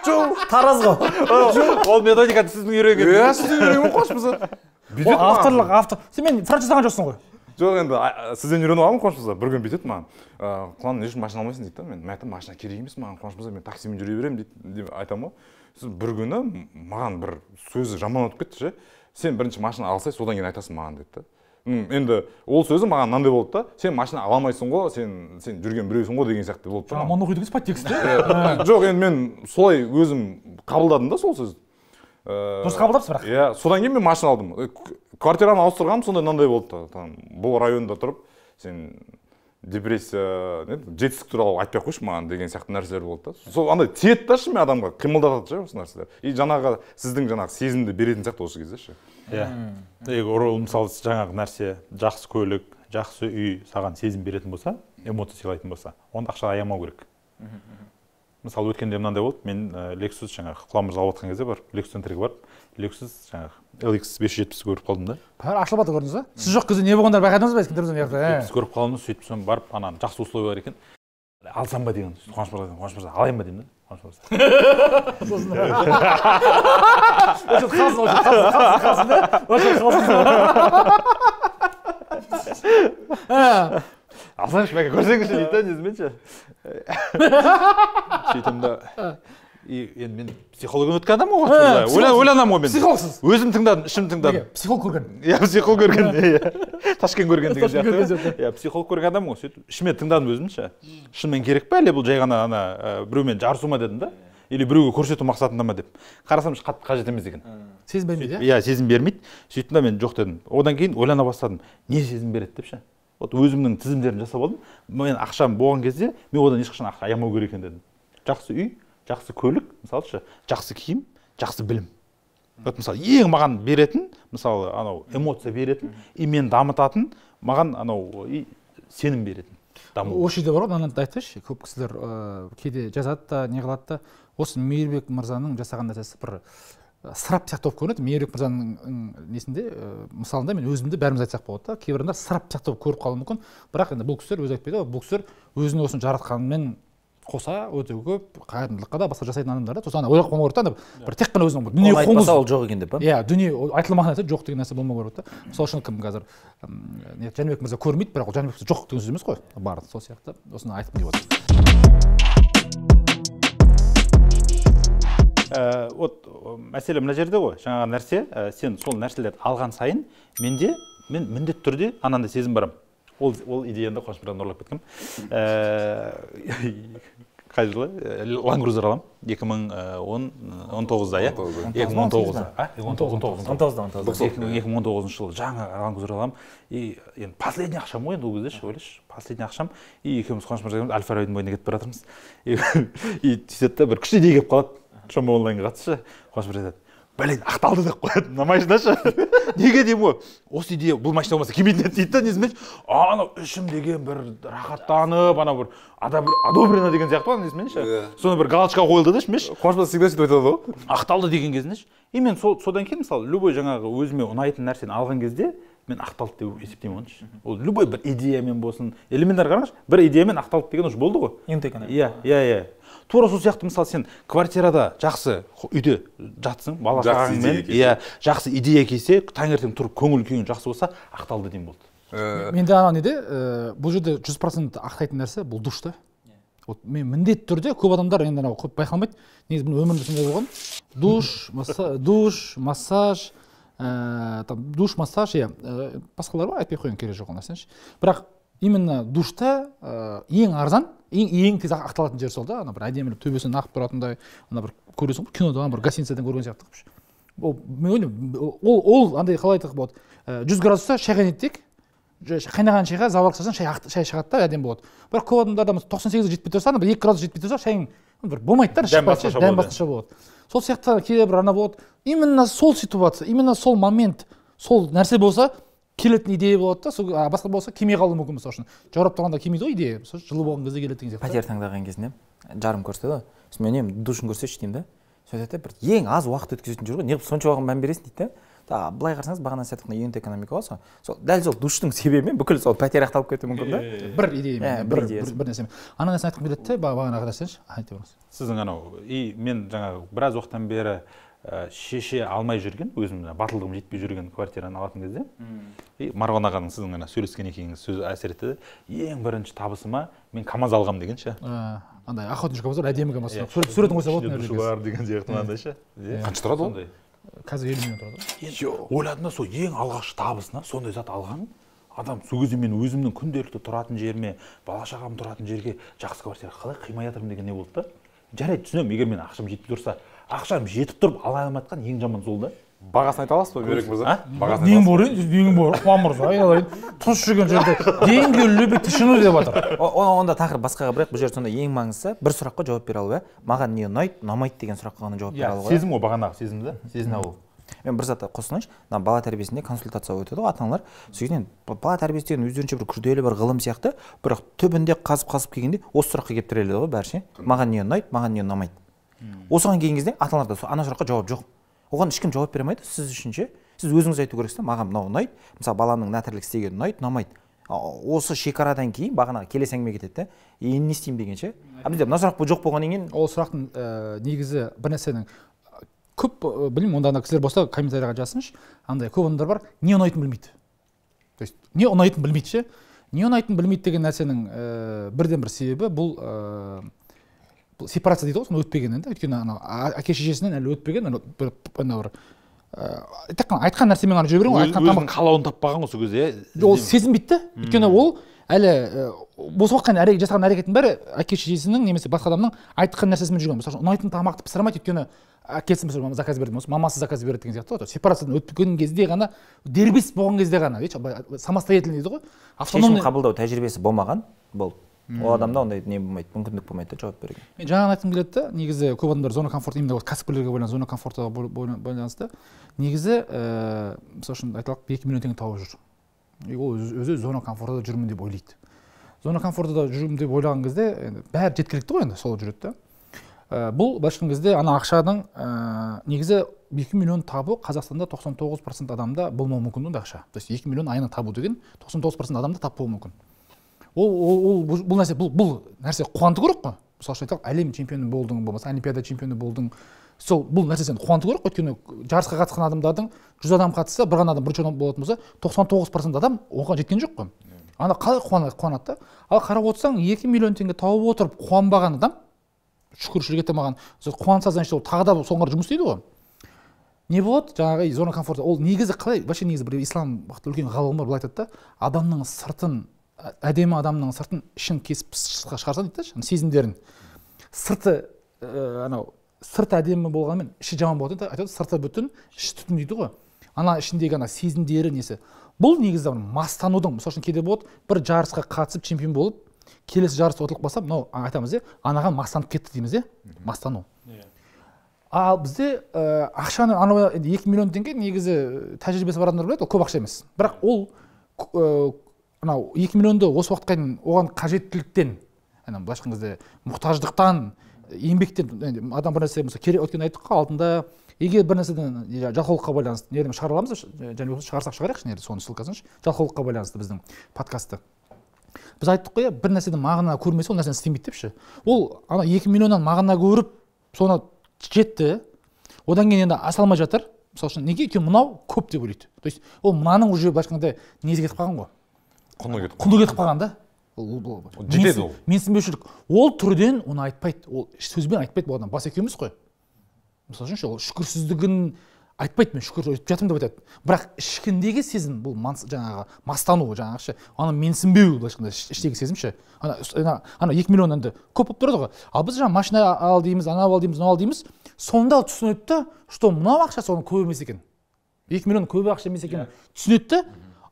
жоқ тараз ғой ол методика сіздің үйренген иә сіздің үйренген ғой мырза ол авторлық автор сен мен франшиза жасаған жоқсың ғой жоқ енді сізден үйреніп алғанмын қуаныш мырза бір күні бүйтеді маған құлан не үшін машина алмайсың дейді да мен мен айтамын машина керек емес маған қуаныш мырза мен таксимен жүре беремін дейді деп айтамын ғой бір күні маған бір сөзі жаман өтіп кетті ше сен бірінші машина алсай содан кейін айтасың маған деді да енді ол сөзі маған мынандай болды да сен машина ала алмайсың ғой сен сен жүрген біреусің ғой деген сияқты болды да жаман оқиды екенсіз по жоқ енді мен солай өзім қабылдадым да сол сөзді Э, дұрыс қабылдапсыз бірақ иә содан кейін мен машина алдым э, квартираны ауыстырғанмын сонда мынандай болды там бұл районда тұрып сен депрессия не жетістік туралы айтпай ақ қойшы маған деген сияқты нәрселер болды да сол андай тиеді да шынымен адамға қимылдатады ше осы нәрселер и жаңағы сіздің жаңағы сезімді беретін сияқты осы кезде ше иә ол мысалы жаңағы нәрсе жақсы көлік жақсы үй саған сезім беретін болса эмоция сыйлайтын болса онда ақша аямау керек мысалы өткенде мынандай болды мен ә, э, лексус жаңағы мырза алып жатқан кезде барып лексус центрге барып лексус жаңағы lx бес жүз жетпісті көріп қалдым да бәрі ашылып жатыр көрдіңіз ба сіз жоқ кезде не болғандарын байқадыңыз ба ескендір жетпіс көріп қалдым сөйтіп соны барып ананы жақсы условия бар екен алсам ба деген қуаныш мырза қуаныш мырза алайын ба деймін да сосын аса мәке көрсеңізші дейді да несіменші сөйтемін да и енді мен психологтан өткен адаммын ғой ойланамын ғой мен психологсыз өзім тыңдадым ішім тыңдадым психолог көрген иә психолог көрген иә ташкент көрген деген сияқты иә психолог көрген адаммын ғой сөйтіп ішіме тыңдадым өзім ше шынымен керек па әлде бұл жай ғана ана біреумен жарысу ма дедім да или біреуге көрсету мақсатында ма деп қарасам қатты қажет емес екен сезім бермейді иә сезім бермейді сөйттім да мен жоқ дедім одан кейін ойлана бастадым не сезім береді деп ше вот өзімнің тізімдерін жасап алдым мен ақшам болған кезде мен одан ешқашан ақша аямау керек екен дедім жақсы үй жақсы көлік мысалы жақсы киім жақсы білім вот мысалы ең маған беретін мысалы анау эмоция беретін и мен дамытатын маған анау сенім беретін даму осы жерде бар ғой моментті айтайыншы көп кісілер ыыы э, кейде жазады да не қылады да осы мейірбек мырзаның жасаған нәрсесі бір сырап сияқты болып көрінеді мейірбек мырзаның несінде мысалында мен өзімді бәріміз айтсақ болады да кейбір адамдар сырап сияқты болып көріп қалуы мүмкін бірақ енді бұл кісілер өзі айтпайды ғой бұл кісілер өзінің осыны жаратқанымен қоса өте көп қайырымдылыққа да басқа жасайтын адамдар да сосын ана ойлап қалмау керек та бір тек қана өзінің дүние қоңыз ол жоқ екен деп па иә дүние айтылмаған нәрсе жоқ деген нәрсе болмау керек та мысалы үшін кім қазір жәнібек мырза көрмейді бірақ ол жәнібек жоқ деген сөз емес қой бар сол сияқты осыны айтқым келіп отыр Э, вот э, мәселе мына жерде ғой жаңағы нәрсе ә, сен сол нәрселерді алған сайын менде мен міндетті түрде анандай сезім барам ол ол идеяны қуанышбайдан ұрлап кеткенмін ә, қай жылы лангрузер аламын екі мың он он тоғызда иә екі мың он тоғызда он тоғызда он тоғызда екі мың он тоғызыншы жылы жаңа лангрузер аламын и енді последний ақшам ғой енді ол кезде ше ойлашы последний ақшам и екеуміз қуаныш мырза екеуміз әл фарабидің бойына кетіп бара жатырмыз и сөйтеді да бір күшті идея келіп қалады чем онлайнға қатысты қосып айтады блин ақталды деп қояды мына машинашы неге деймін ғой осы идея бұл машина болмаса келмейтін еді дейді да несімен анау ішім деген бір рахаттанып анау бір одобрено деген сияқты ғой несімен ше иә. соны бір галочка қойылды да ішімен қош всегда сөйтіп айтады ғой ақталды деген кезінде и мен сол содан кейін мысалы любой жаңағы өзіме ұнайтын нәрсені алған кезде мен ақталды деп есептеймін оны ол любой бір идеямен болсын элементар қараңызшы бір идеямен ақталды деген уже болды ғой иә иә иә тура сол сияқты мысалы сен квартирада жақсы үйде жатсың бала шағаңмен иә жақсы идея келсе таңертең тұрып көңіл күйің жақсы болса ақталды деймін болды ә, менде анау неде ә, бұл жерде жүз процент ақтайтын нәрсе бұл душ та иә. вот мен міндетті түрде көп адамдар енді анау көп байқалмайды негізі мен өмірімде сондай болған душ душ массаж ә, там душ массаж иә ә, басқалар бар айтпай ақ қояйын керегі жоқ ол нәрсені бірақ именно душта ә, ең арзан ең ең тез ақталатын жер сол да ана бір әдемілеп төбесінен ағып тұратындай ана бір көресің ғой кинодан бір гостиницадан көрген сияқты қылып ол мен ойлаймын ол ол андай қалай айтсақ болады э, жүз градуста шай қайнайды дейік қайнаған шайға заварка салсаң шай шай шығады да әдемі болады бірақ көп адамдарда тоқсан сегізге жетпей тұрса бір екі градус жетпей тұрса шайың бір болмайды да дәм басқаша болады сол сияқты кейде бір ана болады именно сол ситуация именно сол момент сол нәрсе болса келетін идея болады да сол басқа болса келмей қалуы мүмкін мысалы үшін жаурап тұрғанда келмейді ғой идея мысалы жылы болған кезде келеді деген сияқты пәтер таңдаған кезінде жарым көрсетеді ғой сосын мен үнемі душын көрсетші деймін да сөйтеді айтады бір ең аз уақыт өткізетін жер ғой неғып сонша оған мән бересің дейді да былай қарасаңыз бағана сіз айтқандай юнит экономика ғой сол дәл сол душтың себебімен бүкіл сол пәтер ақталып кетуі мүмкін да бір идеямен бір бір нәрсемен ана нәрсені айтқым келеді да бағанағы нәрсені айтып сіздің анау и мен жаңағы біраз уақыттан бері ә, шеше алмай жүрген өзім батылдығым жетпей жүрген квартираны алатын кезде и марғұлан ағаның сіздің ана сөйлескен екеніңіз сөз әсер етті ең бірінші табысыма мен камаз алғам деген ше ә, андай охотничий камаз бар әдемі камаз иә, суретін қойса болады бар деген сияқты мынандай ше иә. Иә. қанша тұрады ол қазір елу миллион тұрады ойладым да сол ең алғашқы табысына сондай зат алған адам сол кезде мен өзімнің күнделікті тұратын жеріме бала шағам тұратын жерге жақсы квартира қалай қимай жатырмын деген не болды да жарайды түсінемін егер менің ақшам жетпей тұрса ақшам жетіп тұрып ала алмай жатқан ең жаман сол да бағасын айта аласыз ба бейрек мырза бағасын нең бар енді нең бар қуан мырза айналайын тұз жүрген жерде деньги любит тишину деп жатыр онда тақырып басқаға бірақ бұл жерде сонда ең маңыздысы бір сұраққа жауап бере алу иә маған не ұнайды ұнамайды деген сұраққа ғана жауап бере иә, алу ә. сезім ғой бағанағы сезім да сезіне алу мен бір затты қосылайыншы мына бала тәрбиесінде консультация өтеді ғой ата аналар сол кезде бала тәрбиесі деген өздерінше бір күрделі бір ғылым сияқты бірақ түбінде қазып қазып келгенде осы сұраққа келіп тіреледі ғой бәрі ше маған не ұнайды маған не ұнамайды осыған келген кезде ата аналарда ана сұраққа жауап жоқ оған ешкім жауап бере алмайды сіз үшін ше сіз өзіңіз айту керексіз да маған мынау ұнайды мысалы баланың мына тірлік істегені ұнайды ұнамайды осы шекарадан кейін бағана келесі әңгіме кетеді да енді не істеймін деген ше бізде мына сұрақ жоқ болғаннан кейін ол сұрақтың э, негізі бір нәрсенің көп э, білмеймін онда ана кісілер болса комментарийға жазсыншы андай көп адамдар бар не ұнайтынын білмейді то есть не ұнайтынын білмейді ше не ұнайтынын білмейді деген нәрсенің э, бірден бір себебі бұл бұл сепарация дейді ғой соны өтпеген енді өйткені анау әке шешесінен әлі өтпеген анау бір анау бір ыыы тек қана айтқан нәрсемен ғана жүре берген ғой айтқан тамақ қалауын таппаған ғой сол кезде иә ол сезінбейді да өйткені ол әлі бос уақытқа дейін жасаған әрекетінің бәрі әке шешесінің немесе басқа адамның айтқан нәрсесімен жүрген мысалы үшін ұнайтын тамақты пісіре өйткені әкесі мысалы заказ берді мамасы заказ береді деген сияқты ғой сепарациядан өткен кезде ғана дербес болған кезде ғана самостоятельный дейді ғой автономный шешім қабылдау тәжірибесі болмаған болды ол адамда ондай не болмайды мүмкіндік болмайды да жауап беруге мен жаңағы айтқым келеді да негізі көп адамдар зона комфорта именно кәсіпкерлерге байланысты зона комфортаға байланысты негізі ыыы мысалы үшін айталық екі миллион теңге тауып жүр и ол өзі зона комфортада жүрмін деп ойлайды зона комфортада жүрмін деп ойлаған кезде енді бәрі жеткілікті ғой енді сол жүреді да бұл былайша айтқан кезде ана ақшаның негізі екі миллион табу қазақстанда 99 процент адамда болмауы мүмкін ондай ақша то есть екі миллион айына табу деген 99 процент адамда тап болуы мүмкін ол ол бұл нәрсе бұл бұл нәрсе қуанту керек қой мысалы үшін айталық әлем чемпионы болдың болмаса олимпиада чемпионы болдың сол бұл нәрсе сені қуанту керек қой өйткені жарысқа қатысқан адамдардың жүз адам қатысса бір ғана адам бірінші орын болатын болса тоқсан тоғыз процент адам оған жеткен жоқ қой ана қалай қуанады қуанады да ал қарап отырсаң екі миллион теңге тауып отырып қуанбаған адам шүкіршілік ете алмаған қуанса значит ол тағы да қарай жұмыс істейді ғой не болады жаңағы зона комфорта ол негізі қалай вообще негізі бір ислам үлкен бар былай айтады да адамның сыртын әдемі адамның сыртын ішін кесіп сыртқа шығарса дейді да сезімдерін сырты э, анау сырты әдемі болғанымен іші жаман болады да айтады сырты бүтін іші түтін дейді ғой ана ішіндегі ана сезімдері несі бұл негізі мастанудың мысалы үшін кейде болады бір жарысқа қатысып чемпион болып келесі жарыс ұтылып қалса мынау айтамыз иә анаған мастанып кетті дейміз иә мастану ал бізде ә, ақшаны анау екі миллион теңге негізі тәжірибесі бар адамдар біледі ол көп ақша емес бірақ ол ә, анау екі миллионды осы уақытқа дейін оған қажеттіліктен ана былайша айтқан кезде мұқтаждықтан еңбектен адам бір нәрсе мысалы керек өткенде айттық қой алдында егер бір нәрседен жалқаулыққа байланысты нені шығара аламыз және шығарсақ шығарайықшы енді жерде соның ссылкасыншы жалқаулыққа байланысты біздің подкастты біз айттық қой иә бір нәрседен мағына көрмесе ол нәрсені істемейді депші ол ана екі миллионнан мағына көріп соны жетті одан кейін енді аса алмай жатыр мысалы үшін неге өйткені мынау көп деп ойлайды то есть ол мынаның уже былайша айтқанда несі кетіп қалған ғой құны кетіп құны кетіп қалған да жетеді ол менсінбеушілік ол түрден оны айтпайды ол сөзбен айтпайды бұл адам бас екеуміз ғой мысалы үшін ол шүкірсіздігін айтпайды мен шүкір етіп жатырмын деп айтады бірақ ішкіндегі сезім бұл жаңағы мастану жаңағы ше ана менсінбеу былайша айтқанда іштегі сезім ше ана ана екі миллион енді көп болып тұрады ғой ал біз жаңағы машина ал дейміз анау ал дейміз мынау ал дейміз сонда түсінеді да что мынау ақша соның көп емес екен екі миллион көп ақша емес екенін иә. түсінеді да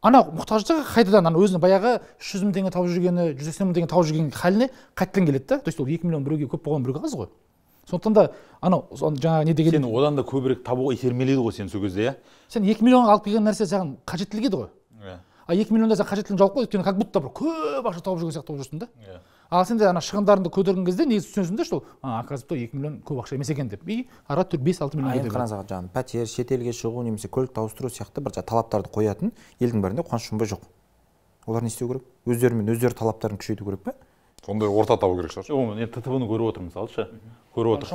ана мұқтаждығы қайтадан ана өзінің баяғы үш жүз мың теңге тауып жүргені жүз сексен мың теңге тауып жүрген халіне қайтадан келеді да то есть ол екі миллион біреуге көп болған біреуге аз ғой сондықтан да анау жаңағы не деген сені одан да көбірек табуға итермелейді ғой сені сол кезде иә сен екі миллионға алып келген нәрсе саған қажеттілік еді ғой иә а екі миллионда сен қажеттілігің жоқ қой өйткені как будто бір көп ақша тауып жүрген сияқты болып жүрсің да иә ал сен ана шығындарыңды көтерген кезде негізі түсінесің да что оказывается екі миллион көп ақша емес екен деп и ара түр төрт бес алты миллион қараңыз аға жаңағы пәтер шетелге шығу немесе көлікті ауыстыру сияқты бір талаптарды қоятын елдің бәрінде қуаныш жұмбай жоқ олар не істеу керек өздерімен өздері талаптарын күшейту керек па сондай орта табу керек шығар оны енді ттв ны көріп отыр мысалы ше көріп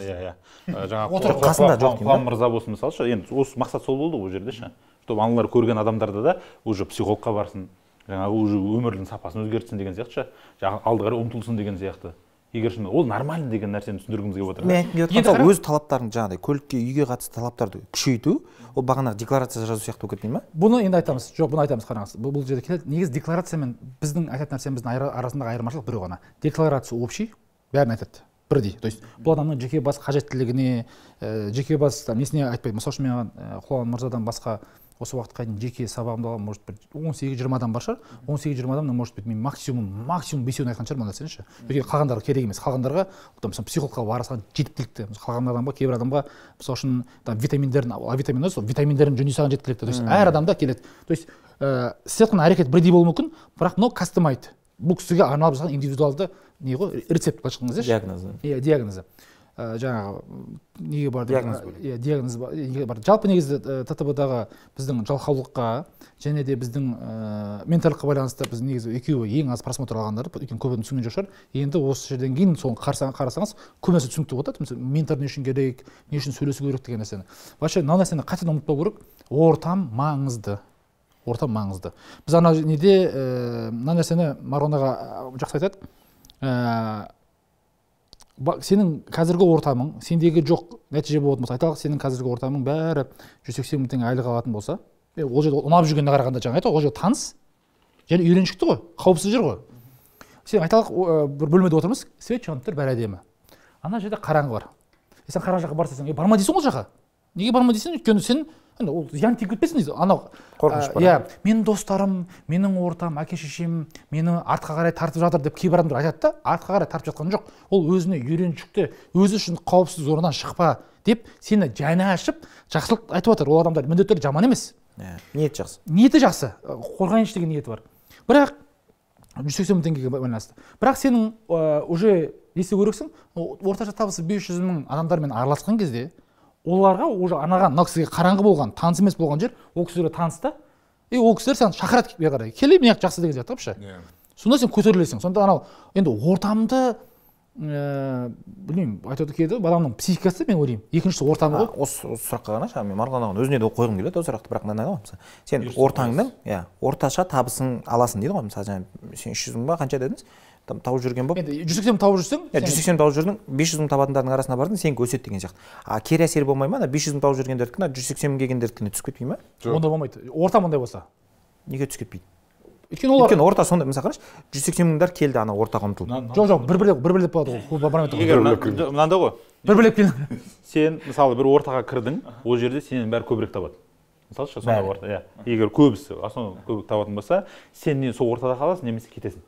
иә, иә. Ә, отыр қуаныш мырза иә иә жаңағы қасында жоқ қуан мырза болсын мысалы ше енді осы мақсат сол болды ғой ол жерде ше чтобы аналар көрген адамдарда да уже психологқа барсын жаңағы уже өмірдің сапасын өзгертсін деген сияқты ше жаңағы алды қарай ұмтылсын деген сияқты егер шын ол нормально деген нәрсені түсіндіргіміз келіп отыр мен айтқым келіп өз талаптарын жаңағыдай көлікке үйге қатысты талаптарды күшейту ол бағанағы декларация жазу сияқты болып кетпейді ма бұны енді айтамыз жоқ бұны айтамыз қараңыз бұл, бұл жерде келеді негізі декларация мен біздің айтатын нәрсеміздің арасындағы айырмашылық біреу ғана декларация общий бәрін айтады бірдей то есть бұл адамның жеке бас қажеттілігіне ә, жеке бас там несіне айтпайды мысалы үшін мен құлан э, мырзадан басқа осы уақытқа дейін жеке сабағымды алған может бір он сегіз жиырма адам бар шығар он сегіз жиырма может быть мен максимум максимум бесеуін айтқан шығармын ондай нәрсені ше өйткені қалғандары керек емес қалғандарға мысалы психологқа бара салған жеткілікті қалған адамға кейбір адамға мысалы үшін там витаминдерін а витамин сол витаминдерін жөндей салған жеткілікті то есть әр адамда келеді то есть э, істеп жатқан әрекет бірдей болуы мүмкін бірақ мынау кастомайт бұл кісіге арналып жасалған индивидуалды не ғой рецепт былайша айтқан кезде диагнозы иә диагнозы Э, жаңағы неге барды диагноз иә диагноз неге жалпы негізі ттб дағы біздің жалқаулыққа және де біздің ә, э, менталдыққа байланысты біз негізі екеуі ең аз просмотр алғандар өйткені көп адам түсінген жоқ шығар енді осы жерден кейін соны қарасаңыз көп нәрсе түсінікті болады мысалы ментор не үшін керек не үшін сөйлесу керек деген нәрсені вообще мына нәрсені қайтадан ұмытпау керек ортам маңызды орта маңызды біз ана неде э, мына нәрсені марғұн аға жақсы айтады сенің қазіргі ортаның сендегі жоқ нәтиже болатын болса айталық сенің қазіргі ортаның бәрі жүз сексен мың теңге айлық алатын болса ол жерде ұнап жүргеніне қарағанда жаңа айтты ғой ол жер таныс және үйреншікті ғой қауіпсіз жер ғой сен айталық бір бөлмеде отырмыз свет жанып тұр бәрі әдемі ана жерде қараңғы бар сен қара жаққа барсаң е барма дейсің ол жаққа неге барма дейсің өйткені сен енді ол зиян тиіп кетпесін анау қорқыныш бар иә менің достарым менің ортам әке шешем мені артқа қарай тартып жатыр деп кейбір адамдар айтады да артқа қарай тартып жатқан жоқ ол өзіне үйреншікті өзі үшін қауіпсіз орнынан шықпа деп сені жаны ашып жақсылық айтып жатыр ол адамдар міндетті түрде жаман емес иә ниеті жақсы ниеті жақсы қорғайыншы деген ниеті бар бірақ жүз сексен мың теңгеге байланысты бірақ сенің уже не істеу керексің орташа табысы бес жүз мың адамдармен араласқан кезде оларға уже анаған мына кісіге қараңғы болған таныс емес болған жер ол кісілерге таныс та и ол кісілер сені шақырады бері қарай келе мына жақ жақсы деген сияқты ше иә сонда сен көтерілесің сонда анау енді ортамды ыыы білмеймін айтып келеді ғой баламның психикасы мен ойлаймын екіншісі ортамы ғой осы сұраққа ғана мен марғұлан ағаның өзіне де қойғым келеді ол сұрақты бірақ мынандай ғой мысалы сен ортаңның иә орташа табысын аласың дейді ғой мысалы жаңа сен үш жүз мың ба қанша дедіңіз там тауып жүрген болып енді жүз сексен тауып жүрсің иә жүз сексен тауып жүрдің бес жүз мың табатындардың арасына бардың сенікі өседі деген сияқты а кері әсері болмай ма ана бес жүз мың тауып жүргендердікі мына жүз сексен мың келгендердікіне түсіп кетпей ма жоқ ондай болмайды орта мындай болса неге түсіп кетпейді өйткені олар өйткені орта сондай мысалы қарашы жүз сексен мыңдар келді ана ортаға ұмтылып жоқ жоқ бір бірлеп бір бірлеп болады ғой мынандай ғой бір бірлеп кел сен мысалы бір ортаға кірдің ол жерде сенен бәрі көбірек табады мысалшы сондай орта иә егер көбісі көбірек табатын болса сен не сол ортада қаласың немесе кетесің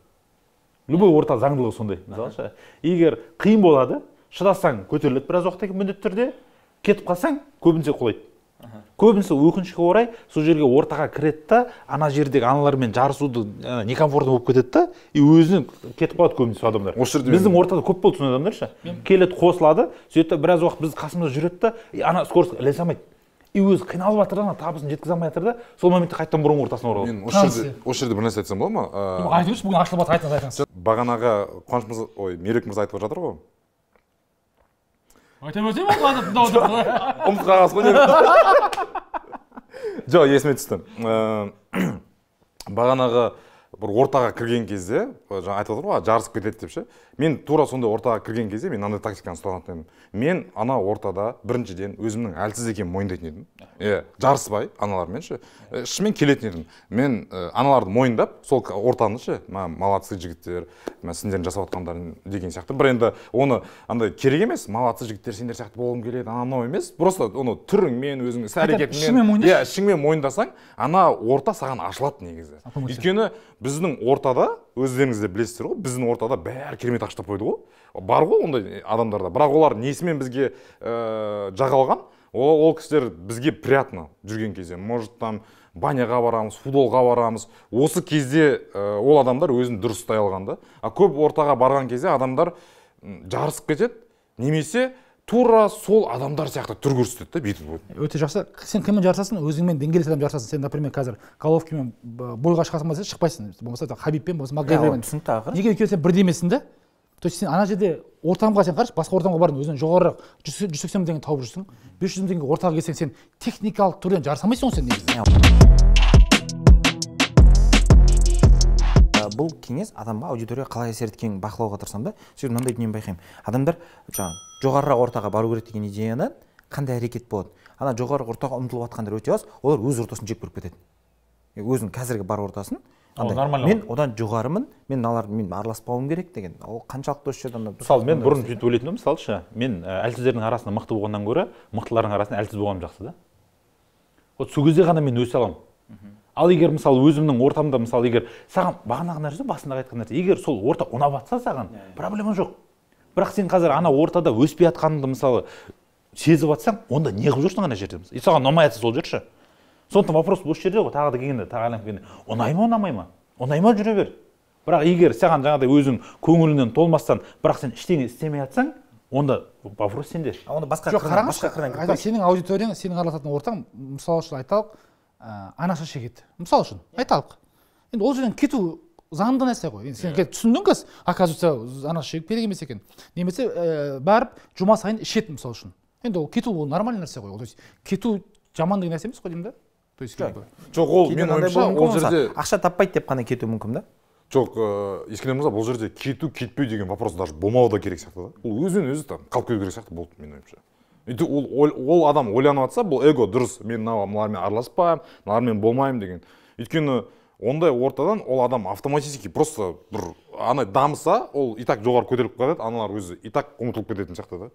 любой орта заңдылығы сондай мысалы егер қиын болады шыдасаң көтеріледі біраз уақыттан кейін міндетті түрде кетіп қалсаң көбінесе құлайды көбінесе өкінішке орай сол жерге ортаға кіреді да ана жердегі аналармен жарысуды ә, некомфортно болып кетеді да и өзінен кетіп қалады көбінесе адамдар осы жерде біздің ортада көп болды сондай адамдар ше келеді қосылады сөйтеді да біраз уақыт біздің қасымызда жүреді да ана скорость ілесе алмайды и өзі қиналып жатыр да ана табысын жеткізе алмай жатыр да сол моментте қайтадан бұрынғы ортасына оралады мен осы жерде осы жерде бір нәрсе айтсам болады ма айтып бүгін ашылып жатыр айтыңыз айтыңыз бағанағы қуаныш мырза ой мерек мырза айтып жатыр ғой айта берсем ұмытып қалғансыз ғой жоқ есіме түсті ә, бағанағы бір ортаға кірген кезде жаңа айтып жатыр ғой жарысып кетеді деп ше мен тура сондай ортаға кірген кезде мен мынандай тактиканы ұстанатын едім мен ана ортада біріншіден өзімнің әлсіз екенімді мойындайтын едім иә жарыспай аналармен ше шынымен келетін едім мен аналарды мойындап сол ортаны ше мә молодцы жігіттер мә сендердің жасап жатқандарың деген сияқты бір енді оны андай керек емес молодцы жігіттер сендер сияқты болғым келеді анау мынау емес просто оны түріңмен өзіңнің іс әрекетіңмен иә мойындасаң ана орта саған ашылады негізі өйткені біз біздің ортада өздеріңіз де білесіздер ғой біздің ортада бәрі керемет ашып қойды ғой бар ғой ондай адамдарда бірақ олар несімен бізге ә, жағалған ол, ол кісілер бізге приятно жүрген кезде может там баняға барамыз футболға барамыз осы кезде э, ол адамдар өзін дұрыс ұстай алған да а көп ортаға барған кезде адамдар жарысып кетеді немесе тура сол адамдар сияқты түр көрсетеді да бүйтіп өте жақсы сен кіммен жарысасың өзіңмен деңгейлес адам жарысасың сен например қазір головкинмен бойға шығасың ба десе шықпайсың болмаса хабибпен болмаса ә, макгрегормен түсінікті ақыры неге өйткені сен бірдей емессің да то есть сен ана жерде ортамға сен қарашы басқа ортамға бардың өзінен жоғарырақ жүз сексен мың теңге тауып жүрсің бес жүз мың теңге ортаға келсең сен техникалық түрден жарыса алмайсың ғой сен негізі бұл кеңес адамға аудиторияға қалай әсер еткенін бақылауға тырысамын да сөйтіп мынандай дүниені байқаймын адамдар жаңағы жоғарырақ ортаға бару керек деген идеядан қандай әрекет болады ана жоғарғы ортаға ұмтылып жатқандар өте аз олар өз ортасын жек көріп кетеді өзінің қазіргі бар ортасын андай мен одан жоғарымын мен мыналарды мен араласпауым керек деген ол қаншалықты осы жерде мысалы мен бұрын сөйтіп ойлайтын едім мысалышы мен э, әлсіздердің арасында мықты болғаннан гөрі мықтылардың арасында әлсіз болғаным жақсы да вот сол кезде ғана мен өсе аламын ал егер мысалы өзімнің ортамда мысалы егер саған бағанағы нәрсе басындағы айтқан нәрсе егер сол орта ұнап жатса саған иә, иә. проблема жоқ бірақ сен қазір ана ортада өспей жатқаныңды мысалы сезіп жатсаң онда не қылып жүрсің ана жерде и саған ұнамай жатса сол жүрші сондықтан вопрос осы жерде ғой тағы да келгенде тағы айналып келгенде ұнай ма ұнамай ма ұнай ма жүре бер бірақ егер саған жаңағыдай өзің көңіліңнен толмастан бірақ сен ештеңе істемей жатсаң онда вопрос сенде онда басқа жоқ қараңызшы сенің аудиторияң сенің араласатын ортаң мысалы үшін айталық ә, анаша шегеді мысалы үшін айталық енді ол жерден кету заңды нәрсе ғой енді сен түсіндің қазір оказывается анаша шегіп керек емес екен немесе ә, барып жұма сайын ішеді мысалы үшін енді ол кету ол нормальный нәрсе ғой ол то есть кету жаман деген нәрсе емес қой деймін да то есть жоқ ол менің ойымша ол жерде ақша таппайды деп қана кету мүмкін да жоқ ыыы ескелең мырза бұл жерде кету кетпеу деген вопрос даже болмауы да керек сияқты да ол өзінен өзі там қалып кету керек сияқты болды менің ойымша өйтіп ол, ол, ол адам ойланып жатса бұл эго дұрыс мен мына мыналармен араласпаймын мыналармен болмаймын деген өйткені ондай ортадан ол адам автоматически просто бір ана дамыса ол и так жоғары көтеріліп кетеді аналар өзі и так ұмытылып кететін сияқты да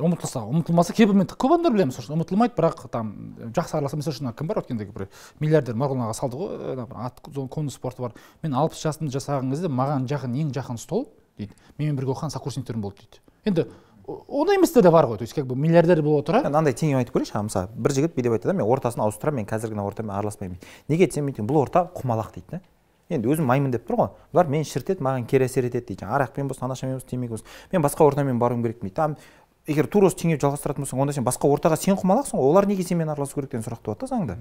ұмытылса ұмытылмаса кейбір мен көп адамдар білемін мысалы үшін ұмытылмайды бірақ там жақсы араласа мысалы үшін кім бар өткендегі бір миллиардер марғұлан аға салды ғой э, ат конный спорты бар мен алпыс жасымды жасаған кезде маған жақын ең жақын стол дейді менімен бірге оқыған сокурсниктерім болды дейді енді ондай еместер де бар ғой то есть как бы миллиардер бола тұра мынандай теңеу айтып көрейінші мысалы бір жігіт бүйтіп айтады мен ортасын ауыстырамын мен қазіргі мына ортамен араласпаймын неге десем мен бұл орта құмалақ дейді да енді өзім маймын деп тұр ғой бұлар мені шірітеді маған кері әсер етеді дейді арақ арақпен болсын анашамен болсын темекі болсын мен басқа ортамен баруым керекпін дейді егер тура осы теңеп жалғастыратын болсаң онда сен басқа ортаға сен құмалақсың ғой олар неге сенімен араласу керек деген сұрақ туады да заңда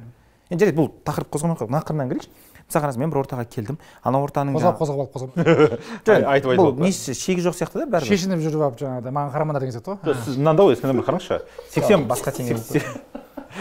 енді жарайды бұл тақырып қозғамай мына ақырынан келейікші мысалы қараңыз мен бір ортаға келдім ана ортаның қозғап қозғап алып қозғап айтып бұл несі шегі жоқ сияқты да бәрібір шешініп жүріп алып жаңағыдай маған қарамаңдар деген сияқты ғой сіз мынандай ғой ескендір қараңызшы сексен басқа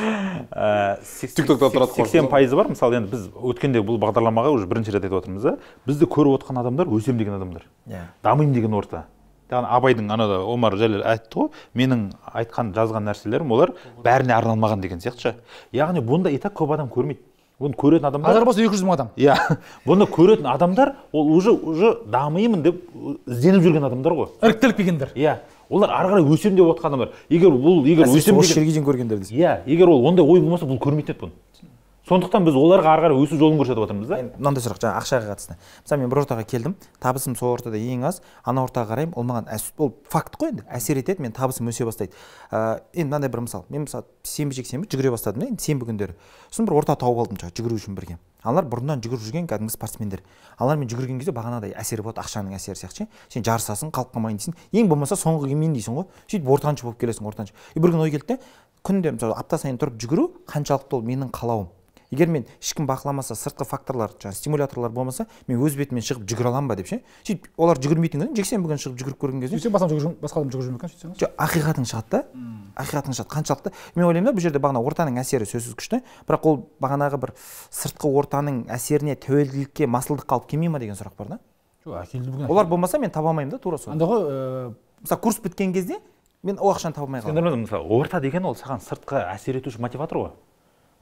ә, сексен пайызы бар мысалы енді біз өткенде бұл бағдарламаға уже бірінші рет айтып отырмыз да бізді көріп отырған адамдар өсем деген адамдар иә дамимын деген орта яғни абайдың анада омар жәлел айтты ғой менің айтқан жазған нәрселерім олар бәріне арналмаған деген сияқты ше яғни бұнда и так көп адам көрмейді бұны көретін адамдар азар болса екі жүз мың адам иә бұны көретін адамдар ол уже уже дамимын деп ізденіп жүрген адамдар ғой іріктеліп келгендер иә олар ары қарай өсемін деп отырған адамдар егер бұл егер өсем осы жерге дейін көргендер иә егер ол ондай ой болмаса бұл көрмейтін еді бұны сондықтан біз оларға ары қарай өсу жолын көрсетіп отырмыз да мынандай сұрақ жаңағы ақшаға қатысты мысалы мен бір ортаға келдім табысым сол ортада ең аз ана ортаға қараймын ол маған әс, ол факт қой енді әсер етеді менің табысым өсе бастайды ә, енді мынандай бір мысал мен мысалы сенбі жексенбі жүгіре бастадым да енді сенбі күндері сосын бір орта тауып алдым жаңағы жүгіру үшін бірге аналар бұрыннан жүгіріп жүрген кәдімгі спортсмендер Алармен мен жүгірген кезде бағанадай әсері болады ақшаның әсері сияқты ше сен жарысасың қалып қалмайын дейсің ең болмаса соңғы мен дейсің ғой сөйтіп ортаншы болып келесің ортаншы и бір күні ой келді да күнде мысалы апта сайын тұрып жүгіру қаншалықты ол менің қалауым егер мен ешкім бақыламаса сыртқы факторлар жаңағы стимуляторлар болмаса мен өз бетіммен шығып жүгіре аламын ба деп ше сөйтіп олар жүгірмейтін күні жексенбі күні шығып жүгіріп көрген кезде сөйтсем басам басқа адам жүгіріп жүрмек екен сөйтсеңіз жоқ ақиқатың шығады да ақиқатың шығады қаншалықты мен ойлаймын да бұл жерде бағана ортаның әсері сөзсіз күшті бірақ ол бағанағы бір сыртқы ортаның әсеріне тәуелділікке масылдыққа алып келмей ма деген сұрақ бар да жоқ олар болмаса мен таба алмаймын да тура сол анда ғой э, мысалы курс біткен кезде мен ол ақшаны таба алмай қаламын мысалы орта деген ол саған сыртқы әсер етуші мотиватор ғой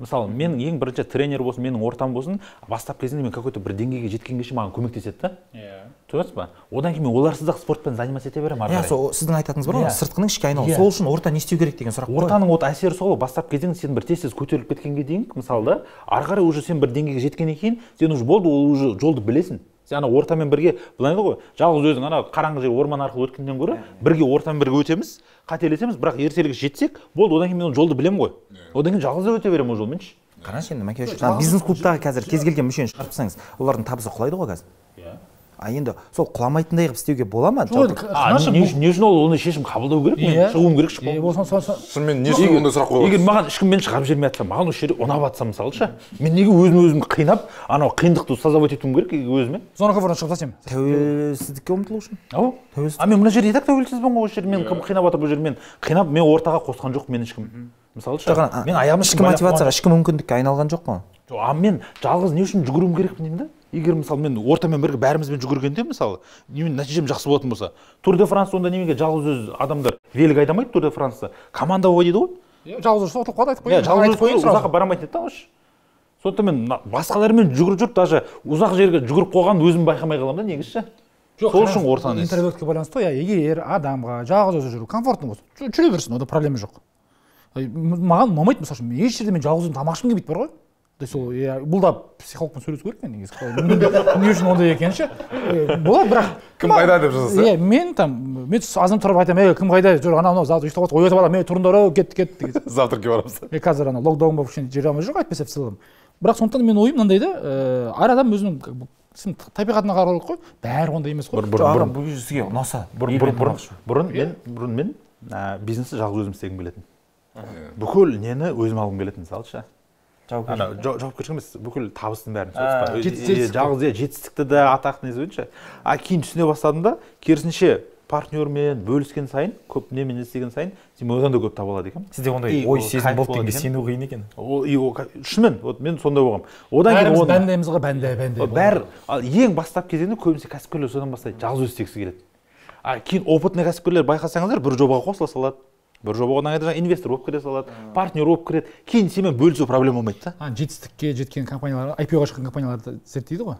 мысалы менің ең бірінші тренер болсын менің ортам болсын бастап кезінде мен какой то бір деңгейге жеткенге шейін маған көмектеседі да иә түсінесіз ба одан кейін мен оларсыз ақ спортпен заниматься ете беремін иә, ары иә сол сіздің айтатыныңыз бар ғой иә. сыртқының ішке айналу иә. сол үшін орта не істеу керек деген сұрақ ортаның вот әсері сол бастап кезең сен бір тез тез көтеріліп кеткенге дейін мысалы да ары қарай уже сен бір деңгейге жеткеннен кейін сен уже болды ол уже жолды білесің сен ана ортамен бірге былай ғой жалғыз өзің ана қараңғы жер орман арқылы өткеннен гөрі бірге ортамен бірге өтеміз қателесеміз бірақ ертерек жетсек болды одан кейін мен ол жолды білемін ғой одан кейін жалғыз өте беремін ол жолменші қараңызшы енді мәке бизнес клубтағы қазір кез келген мүшені шығарып тастаңыз олардың табысы құлайды ғой қазір иә а енді сол құламайтындай қылып істеуге бола ма жоқ не үшін ол ондай шешім қабылдау керек мен иә. шығуым керек шынымен не үшін ондай сұрақ қойған егер маған ешкім мені шығарып жібермей жатса маған осы жерде ұнап жатса мысалы ше мен неге өзім өзімді қинап анау қиындықты создавать етуім керек өзіме зона зонаковордан шығып тастаймын тәуелсіздікке ұмтылу үшін ау тәуелсіз а мен мына жерде и так тәуелсізбін ғой осы жерде мен иә. кім қинап жатыр бұл жерде мен қинап мен ортаға қосқан жоқ мен ешкім мысалы ше мен аяғым ішкі мотивацияға ішкі мүмкіндікке айналған жоқ қой жоқ а мен жалғыз не үшін жүгіруім керекпін деймін да егер мысалы мен ортамен бірге бәрімізбен жүгіргенде мысалы немен нәтижем жақсы болатын болса тур де франс онда немеге жалғыз өз адамдар велик айдамайды тур де франста команда ғой дейді ғой жалғыз жүрсе ұтылып қалады айтып қояйын жалғыз ұзаққа ұзаққа бармайтын еді да вообще сондықтан мен басқалармен жүгіріп жүріп даже ұзақ жерге жүгіріп қойғанын өзім байқамай қаламын да негізі ше жоқ сол үшін ортаны интровертке байланысты ғой егер адамға жалғыз өзі жүру комфортно болса жүре берсін онда проблема жоқ маған ұнамайды мысалы үшін еш жерде мен жалғыз өзім тамақ ішкім келмейді бар ғой то есть ол иә бұл да психологпен сөйлесу керек негізі не үшін ондай екенін ше э, болады бірақ кім қайда деп жазасыз иә мен там мен азанап тұрып айтамын ей кім қайда жүр анау мынау завтра ұйықтап жатыр оятып жатыр ей тұрыңдар кетті кетті деген завтракке барамыз қазір ана локдаун болып кішкене жүре алмай ғой әйтпесе в целом бірақ сондықтан менің ойым мынандай да э, әр адам өзінің бы табиғатына қарау керек қой бәрі ондай емес қой бұрын бұл сізге ұнаса бұрын мен бұрын мен бизнесті жалғыз өзім істегім келетін бүкіл нені өзім алғым келетін мысалы ше жауапкершілік жауапкершілік емес бүкіл табыстың бәрін жалғыз иә жетістікті де атақты несі бойынша а кейін түсіне бастадым да керісінше партнермен бөліскен сайын көп немен істеген сайын сен одан да көп таба алады екенсің сізде ондай ой сезім болды дегенге сену қиын екен ол и ол шынымен вот мен сондай болғанмын одан кейін бәріміз бәндеміз ғой бәнде бәнде бәрі ал ең бастап кезеңде көбінесе кәсіпкерлер содан бастайды жалғыз өзі істегісі келеді а кейін опытный кәсіпкерлер байқасаңыздар бір жобаға қосыла салады бір жоба болғаннан кейін инвестор болып кіре салады партнер болып кіреді кейін сенімен бөлісу проблема болмайды да а жетістікке жеткен компаниялар айпиоға шыққан компанияларды зерттейді ғой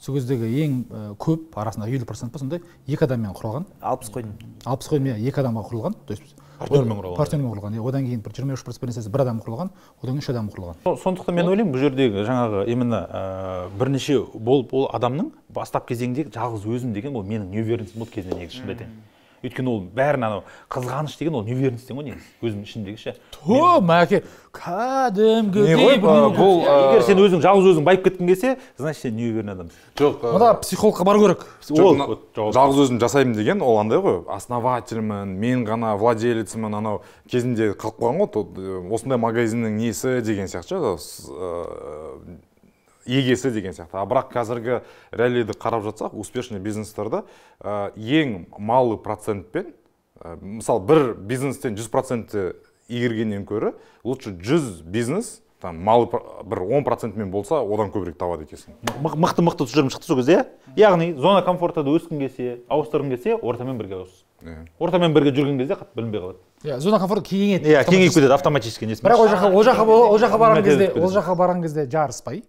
сол кездегі ең көп арасында елу процент па сондай екі адаммен құралған алпыс қойдым алпыс қойдым иә екі адамға құрылған то есть партнермен құрылған партнермен құрылған иә одан кейін бір жиырма үш процент бір адам құрылған одан кейін үш адам құрылған сондықтан мен ойлаймын бұл жердегі жаңағы именно ә, бірнеше болып ол адамның бастап кезеңдегі жалғыз өзім деген ол менің не болды кезінде негізі шынымды айтайын өйткені ол бәрін анау қызғаныш деген ол деген ғой негізі өзімнің ішімдегі ше ту мәке кәдімгідей бұл егер сен өзің жалғыз өзің байып кеткің келсе значит сен неуверенный адамсың жоқ мына психологқа бару керек ол жалғыз өзім жасаймын деген ол андай ғой основательмін мен ғана владелецмін анау кезінде қалып қойған ғой э, осындай магазиннің несі деген сияқты ше э, егесі деген сияқты а бірақ қазіргі реалиді қарап жатсақ успешный бизнестерда ең малый процентпен ә, мысалы бір бизнестен 100 процентті игергеннен көрі лучше жүз бизнес там малы бір он процентмен болса одан көбірек табады екенсің мықты мықты тұжырым шықты сол кезде иә яғни зона комфортада өскің келсе ауыстырғың келсе ортамен бірге ауыс иә. ортамен бірге жүрген кезде қатты білінбей қалады иә зона комфорт кеңейеді иә кеңейіп кетеді автоматически бірақ ол ол жаққа ол жаққа барған кезде ол жаққа барған кезде жарыспай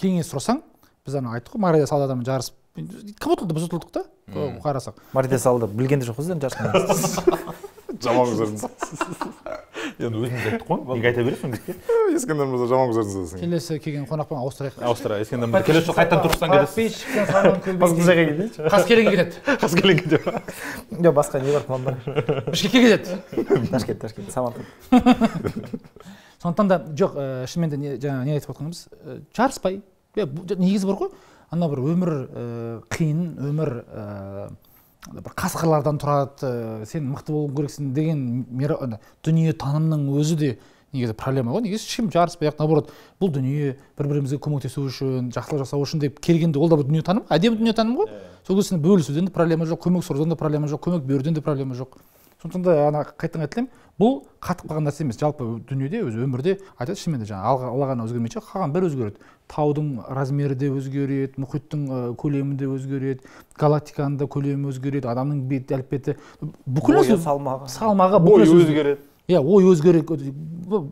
кеңес сұрасаң біз ана айттық қой мария адам жарысып кім ұтылды біз ұтылдық та қарасақ мария салды білген де жоқпыз енді жарысқан жаман көзердіңіз енді өзіміз айттық қой неге айта бересің өндікке ескендір мырза жаман көзердіңіз келесі келген қонақпен ауыстырайық ауыстырайық ескендір мырза келесі жолы қайтадан тұрғызсаң келесіз басқыншаға кетейінші қаскелеңге кетеді қаскелеңге кетеді жоқ басқа не бар план бар бішкекке кетеді ташкент ташкент самарқанд сондықтан да жоқ ә, шынымен де не, жаңағы не айтып отырғанымыз ә, э, жарыспай негізі бар ғой анау бір өмір э, қиын өмір ә, бір қасқырлардан тұрады сен мықты болуың керексің деген дүние танымның өзі де негізі проблема ғой негізі ешкім жарыспай ақ наоборот бұл дүние бір бірімізге көмектесу үшін жақсылық жасау үшін деп келгенде ол да бір дүниетаным әдемі дүниетаным ғой иә. сол кезде бөлісуден де проблема жоқ көмек сұраудан да проблема жоқ көмек беруден де проблема жоқ сондықтан да ана қайтадан айтып бұл қатып қалған нәрсе емес жалпы дүниеде өзі өмірде айтады шынымен де жаңағы алла ғана өзгермейді қалған бәрі өзгереді таудың размері де өзгереді мұхиттың көлемі де өзгереді галактиканың да көлемі өзгереді адамның бет әлпеті бүкіл салмағы салмағы ой өзгереді иә ой өзгереді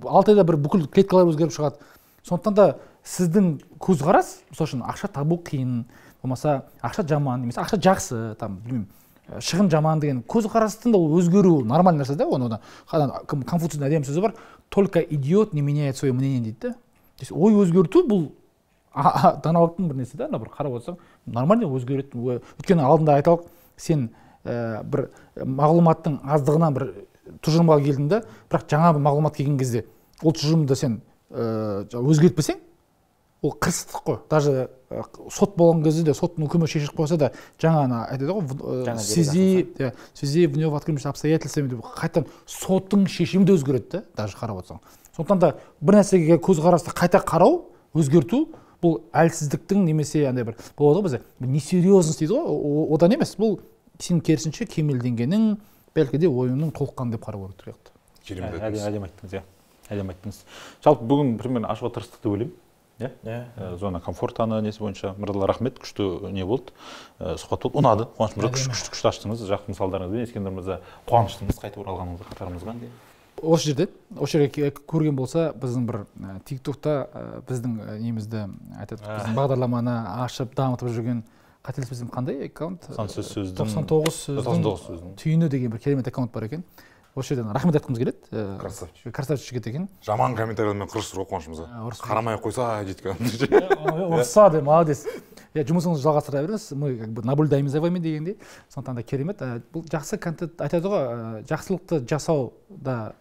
алты айда бір бүкіл клеткалар өзгеріп шығады сондықтан да сіздің көзқарас мысалы үшін ақша табу қиын болмаса ақша жаман немесе ақша жақсы там білмеймін Э, шығын жаман деген көзқарастың да ол өзгеруі нормальный нәрсе да оны кім конфуцийдің әдемі сөзі бар только идиот не меняет свое мнение дейді да то есть ой өзгерту бұл даналықтың бір несі да бір қарап отырсаң нормально өзгереді өйткені алдында айталық сен ә, бір мағлұматтың аздығынан бір тұжырымға келдің да бірақ жаңа бір мағлұмат келген кезде ол тұжырымды сен ә, өзгертпесең ол қырсықтық қой даже сот болған кезде де соттың үкімі шешіліп қойса да жаңа ана айтады ғой связи связи в иә, него открывшимся обстоятельствами деп қайтадан соттың шешімі де өзгереді да даже қарап отырсаң сондықтан да бір нәрсеге көзқарасты қайта қарау өзгерту бұл әлсіздіктің немесе андай бір болады ғой бізде несерьезность дейді ғой одан емес бұл сен керісінше кемелденгенің бәлкі де ойыңның толыққаны деп қарау керек керемет әдемі айттыңыз иә әдемі айттыңыз жалпы бүгін примерно ашуға тырыстық деп ойлаймын иә иә зона комфортаны несі бойынша мырзалар рахмет күшті не болды сұхбат болды ұнады қуаныш мырза күшті күшті күшті аштыңыз жақсы мысалдарыңызбен ескендір мырза қуаныштымыз қайта оралғаныңызға қатарымызға осы жерде осы жерге көрген болса біздің бір тик токта біздің немізді айтады ә. біздің бағдарламаны ашып дамытып жүрген қателеспесем қандай аккаунт тоқсан тоғыз сөздің түйіні деген бір керемет аккаунт бар екен осы жерден рахмет айтқымыз келеді красавчик красавчик жігіт екен жаман комментариймен қыршысыр ғой қуанышымызға ә, қарамай ақ қойса ұрысса де молодец иә жұмысыңызды жалғастыра беріңіз мы как бы наблюдаем за вами дегендей сондықтан да керемет ә, бұл жақсы контент айтады ғой ә, жақсылықты жасау да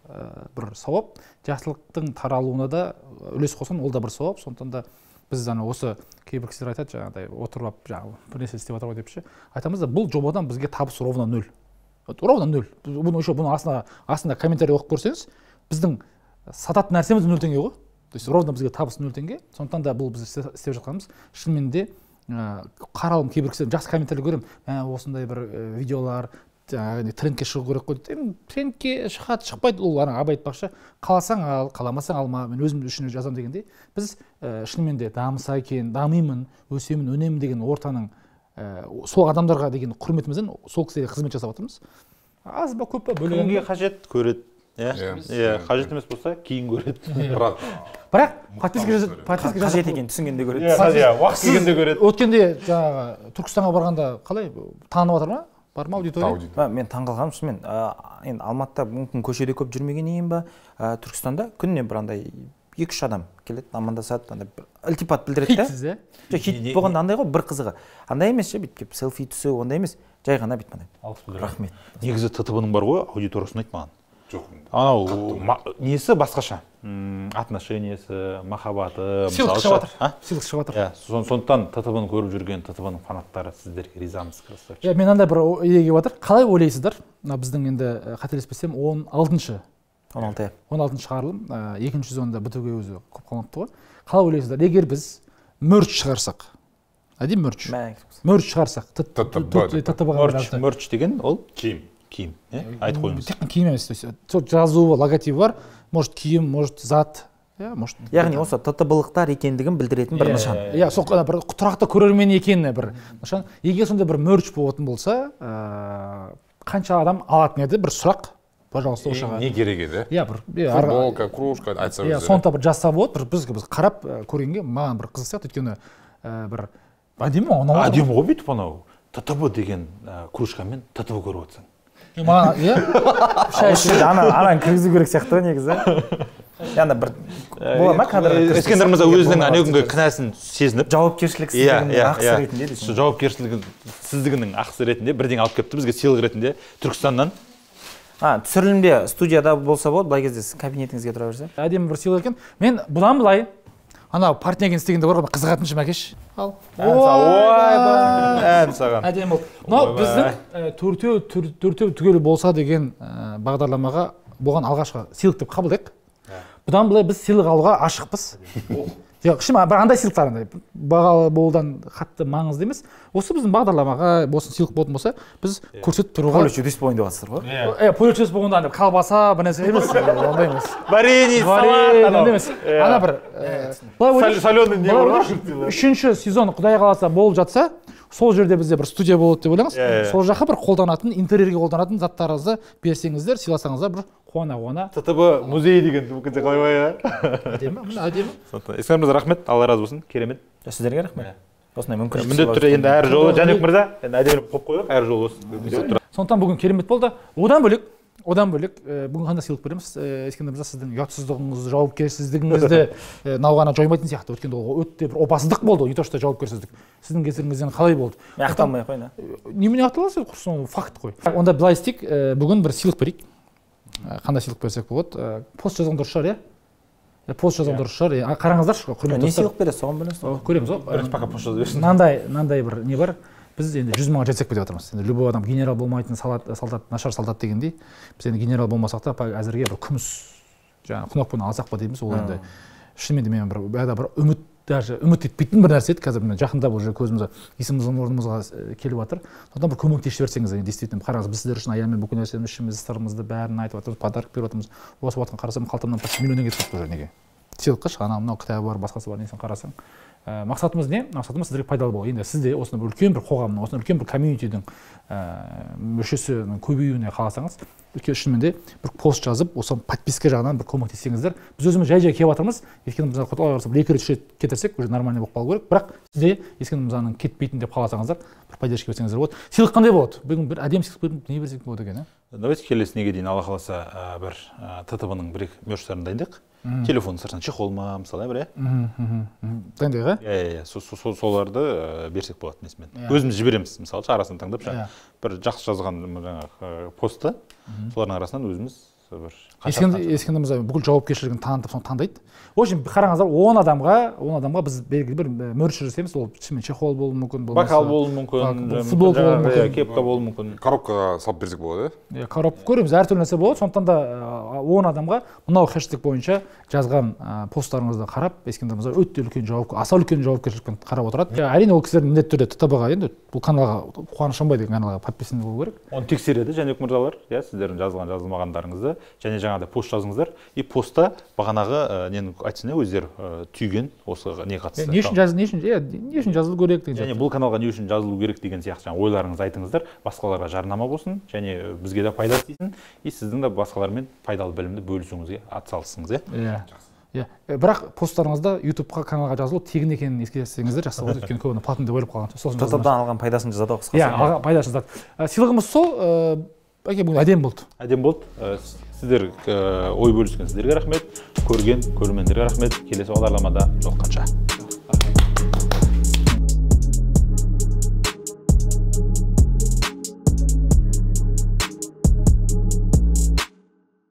бір сауап жақсылықтың таралуына да үлес қосқан ол да бір сауап сондықтан да біз ана осы кейбір кісілер айтады жаңағыдай отырып алып жаңағы бір нәрсе істеп жатыр ғой деп ше айтамыз да бұл жобадан бізге табыс ровно нөл ровно нөл бұны еще бұның астына астында комментарий оқып көрсеңіз біздің сататын нәрсеміз нөл теңге ғой то есть ровно бізге табыс нөл теңге сондықтан да бұл біз істеп жатқанымыз шынымен де қаралым кейбір кісілер жақсы комментарий көремін ә, осындай бір э, видеолар жаңағы трендке шығу керек қой дейді трендке шығады шықпайды ол ана абай айтпақшы қаласаң ал қаламасаң алма мен өзім үшін жазамын дегендей біз ә, шынымен де дамыса екен дамимын өсемін өнемін деген ортаның ә, сол адамдарға деген құрметімізден сол кісілерге қызмет жасап жатырмыз аз ба көп па бөлгенге қажет көреді иә иә, иә қажет емес болса кейін көреді бірақ бірақ подписка қажет екенін түсінгенде көреді иә, иә уақыт келгенде көреді өткенде жаңағы түркістанға барғанда қалай танып жатыр ма бар ма аудитория мен таңқалғаным шынымен енді алматыда мүмкін көшеде көп жүрмегеннен кейін ба түркістанда күніне бір андай екі үш адам келеді амандасады андай бір ілтипат білдіреді да хитсіз иә жоқ хит болғанда андай ғой бір қызығы андай емес ше бүйтіп селфи түсу ондай емес жай ғана бүйтіп андай алғыс рахмет негізі ттб ның бар ғой аудиториясы ұнайды маған жоқ анау несі басқаша отношениесі махаббаты сыйлық шығып жатыр сыйлық шығып жатыр иә сондықтан ттб ны көріп жүрген ттб ның фанаттары сіздерге ризамыз красавчик иә мен андай бір идея келіп жатыр қалай ойлайсыздар мына біздің енді э, қателеспесем он алтыншы он алты иә он алтыншы шығарылым э, екінші сезонда бітуге өзі көп қалмапты ғой қалай ойлайсыздар егер біз мөрч шығарсақ әдемі мөрт мөрч шығарсақ мерч деген ол киім киім иә айтып қойыңыз тек қана киім емес то есть сол жазуы логотипі бар может киім может зат иә может яғни осы ттблықтар екендігін білдіретін бір нышан иә сол бір тұрақты көрермен екені бір нышан егер сондай бір мерч болатын болса қанша адам алатын еді бір сұрақ пожалуйста осы жаққа не керек еді иә бір футболка кружка айтса иә сондықтан бір жасап болады бір бізге біз қарап көргенге маған бір қызық сияқты өйткені бір әдемі ұнап әдемі ғой бүйтіп анау ттб деген кружкамен ттб көріп отырсаң маған иә ананы кіргізу керек сияқты ғой негізі яғни бір болады ма кадр ескендір э, мырза өзінің күнгі кінәсін сезініп иә, иә ақысы иә. ретінде жауапкершілігі сіздігінің ақысы ретінде бірдеңе алып келіпті бізге сыйлық ретінде түркістаннан а түсірілімде студияда болса болады былай кезде сіз кабинетіңізге тұра берсе әдемі бір сыйлық екен мен бұдан былай анау партнягин істегенде бар ғой қызығатын әкеші ал ән саған әдемі болды мынау біздің э, төртеу төртеу түгел болса деген э, бағдарламаға болған алғашқы сыйлық деп қабылдайық ә. бұдан былай біз сыйлық алуға ашықпыз жоқ шын бір андай сыйлықтар андай бағалы болудан қатты маңызды емес осы біздің бағдарламаға болсын сыйлық болатын болса біз иә. көрсетіп тұруға поле чудес болайын деп жатсыздар ғой иә поле чудес болғанда андай колбаса бір нәрсе емес ондай емес варенье салат иә. ана бір былай соленый не бар үшінші сезон құдай қаласа болып жатса сол жерде бізде бір студия болады деп ойлаңыз сол жаққа бір қолданатын интерьерге қолданатын заттарыңызды берсеңіздер сыйласаңыздар бір қуана қуана ттб музейі деген бұл кезде қалай ғой әдемі әдемі сондықтан ислам мырза рахмет алла разы болсын керемет ә, сіздерге рахмет иә. осындай мүмкін міндетті түрде енді әр жолы жәнібек мырза енді әдемілеп қойып қойдық әр жолы осы сондықтан бүгін керемет болды одан бөлек одан бөлек бүгін қандай сыйлық береміз ескендір мырза сіздің ұятсыздығыңыз жауапкерсіздігіңізді мынау ғана жоймайтын сияқты өткенде ол өте бір опасыздық болды не то что жауапкерсіздік сіздің кесіріңізден қалай болды ақталмай ақ қояйын немене ақталасыз құрсын ол факт қой онда былай істейік бүгін бір сыйлық берейік қандай сыйлық берсек болады пост жазған дұрыс шығар иә пост жазған дұрыс шығар қараңыздаршы құрметті не сыйлық береді соған байланысты көреміз ғой бірінші пока пост жаза берсін мынандай мынандай бір не бар біз енді жүз мыңға жетсек пе деп жатырмыз енді любой адам генерал болмайтын салат солдат нашар солдат дегендей біз енді генерал болмасақ та әзірге бір күміс жаңағы құнақпен алсақ па дейміз ол енді шынымен де мен бір бәда бір үміт даже үміт етпейтін бір нәрсе еді қазір міне жақындап уже көзіміз есіміздің орнымызға э, келіп жатыр сондықтан бір көмектесіп жіберсеңіз действительно қараңыз біз сіздер үшін аянмен бүкіл нәрсені ішіміз сырымызды бәрін айтып жатырмыз подарок беріп жатырмыз осы уақытқа қарасам қалтамнан почти миллион теңге шығып уже неге сыйлыққа анау мынау кітабы бар басқасы бар несін қарасаң ә, мақсатымыз не мақсатымыз сіздерге пайдалы болу енді сіз де осындай бір үлкен бір қоғамның осындай үлкен бір комьюнитидің ә, мүшесінің көбеюіне қаласаңыз шынымен де бір пост жазып осы подписка жағынан бір көмектессеңіздер біз өзіміз жай жай келіп жатырмыз өйткені мырзаны құдай қаласа бір екі рет үш рет кетірсек уже нормально болып қалу керек бірақ сіз де ескен мырзаның кетпейтін деп қаласаңыздар бір поддержка берсеңіздер болады сыйлық қандай болады бүгін бір әдемі сыйлық беріп не берсек болады екен иә давайте келесі неге дейін алла қаласа ә, бір ә, ттб ның бір екі мерчтарын дайындайық телефонның сыртынан чехол ма мысалы бір иә таңдай иә иә, иә. соларды э, берсек болады несімен иә. өзіміз жібереміз мысалы арасынан таңдап иә. бір жақсы жазған жаңағы э, постты солардың арасынан өзіміз э, бір ескендір мырза бүкіл жауапкершілігін танытып соны таңдайды в общем қараңыздар он адамға он адамға біз белгілі бір мөрші жасаймыз ол шынымен чехол болуы мүмкін бокал болуы мүмкін футболка болуы мүмкін кепка болуы мүмкін коробкаға салып берсек болады иә иә коробка көреміз әртүрлі нәрсе болады сондықтан да он адамға мынау хэштег бойынша жазған посттарыңызды қарап ескендір мырза өте үлкен жауап аса үлкен жауапкершілікпен қарап отырады әрине ол кісілер міндетті түрде ға енді бұл каналға қуаныш жамбай деген каналға подписанный болу керек оны тексереді жәнібек мырзалар иә сіздердің жазылған жазылмағандарыңызды және жаңа жаңағыдай пост жазыңыздар и постта бағанағы ә, э, нені айтсын иә өздері э, түйген осы не қатысты не үшін жазы не үшін иә не үшін жазылу керек деген және бұл каналға не үшін жазылу керек деген сияқты жаңағы ойларыңызды айтыңыздар басқаларға жарнама болсын және э, бізге де пайда тисін и сіздің де басқалармен пайдалы білімді бөлісуіңізге ат атсалысыңыз иә иә иә бірақ посттарыңызда ютубқа каналға жазылу тегін екенін ескерсеңіздер жақсы болады өйткені көбіне платный деп ойлап қалған сосын тотаптан алған пайдасын жазады ғой қысқасы иә пайдасын жазады сыйлығымыз сол әке бүгін әдемі болды әдемі болды сіздер э, ой бөліскен сіздерге рахмет көрген көрермендерге рахмет келесі бағдарламада жолыққанша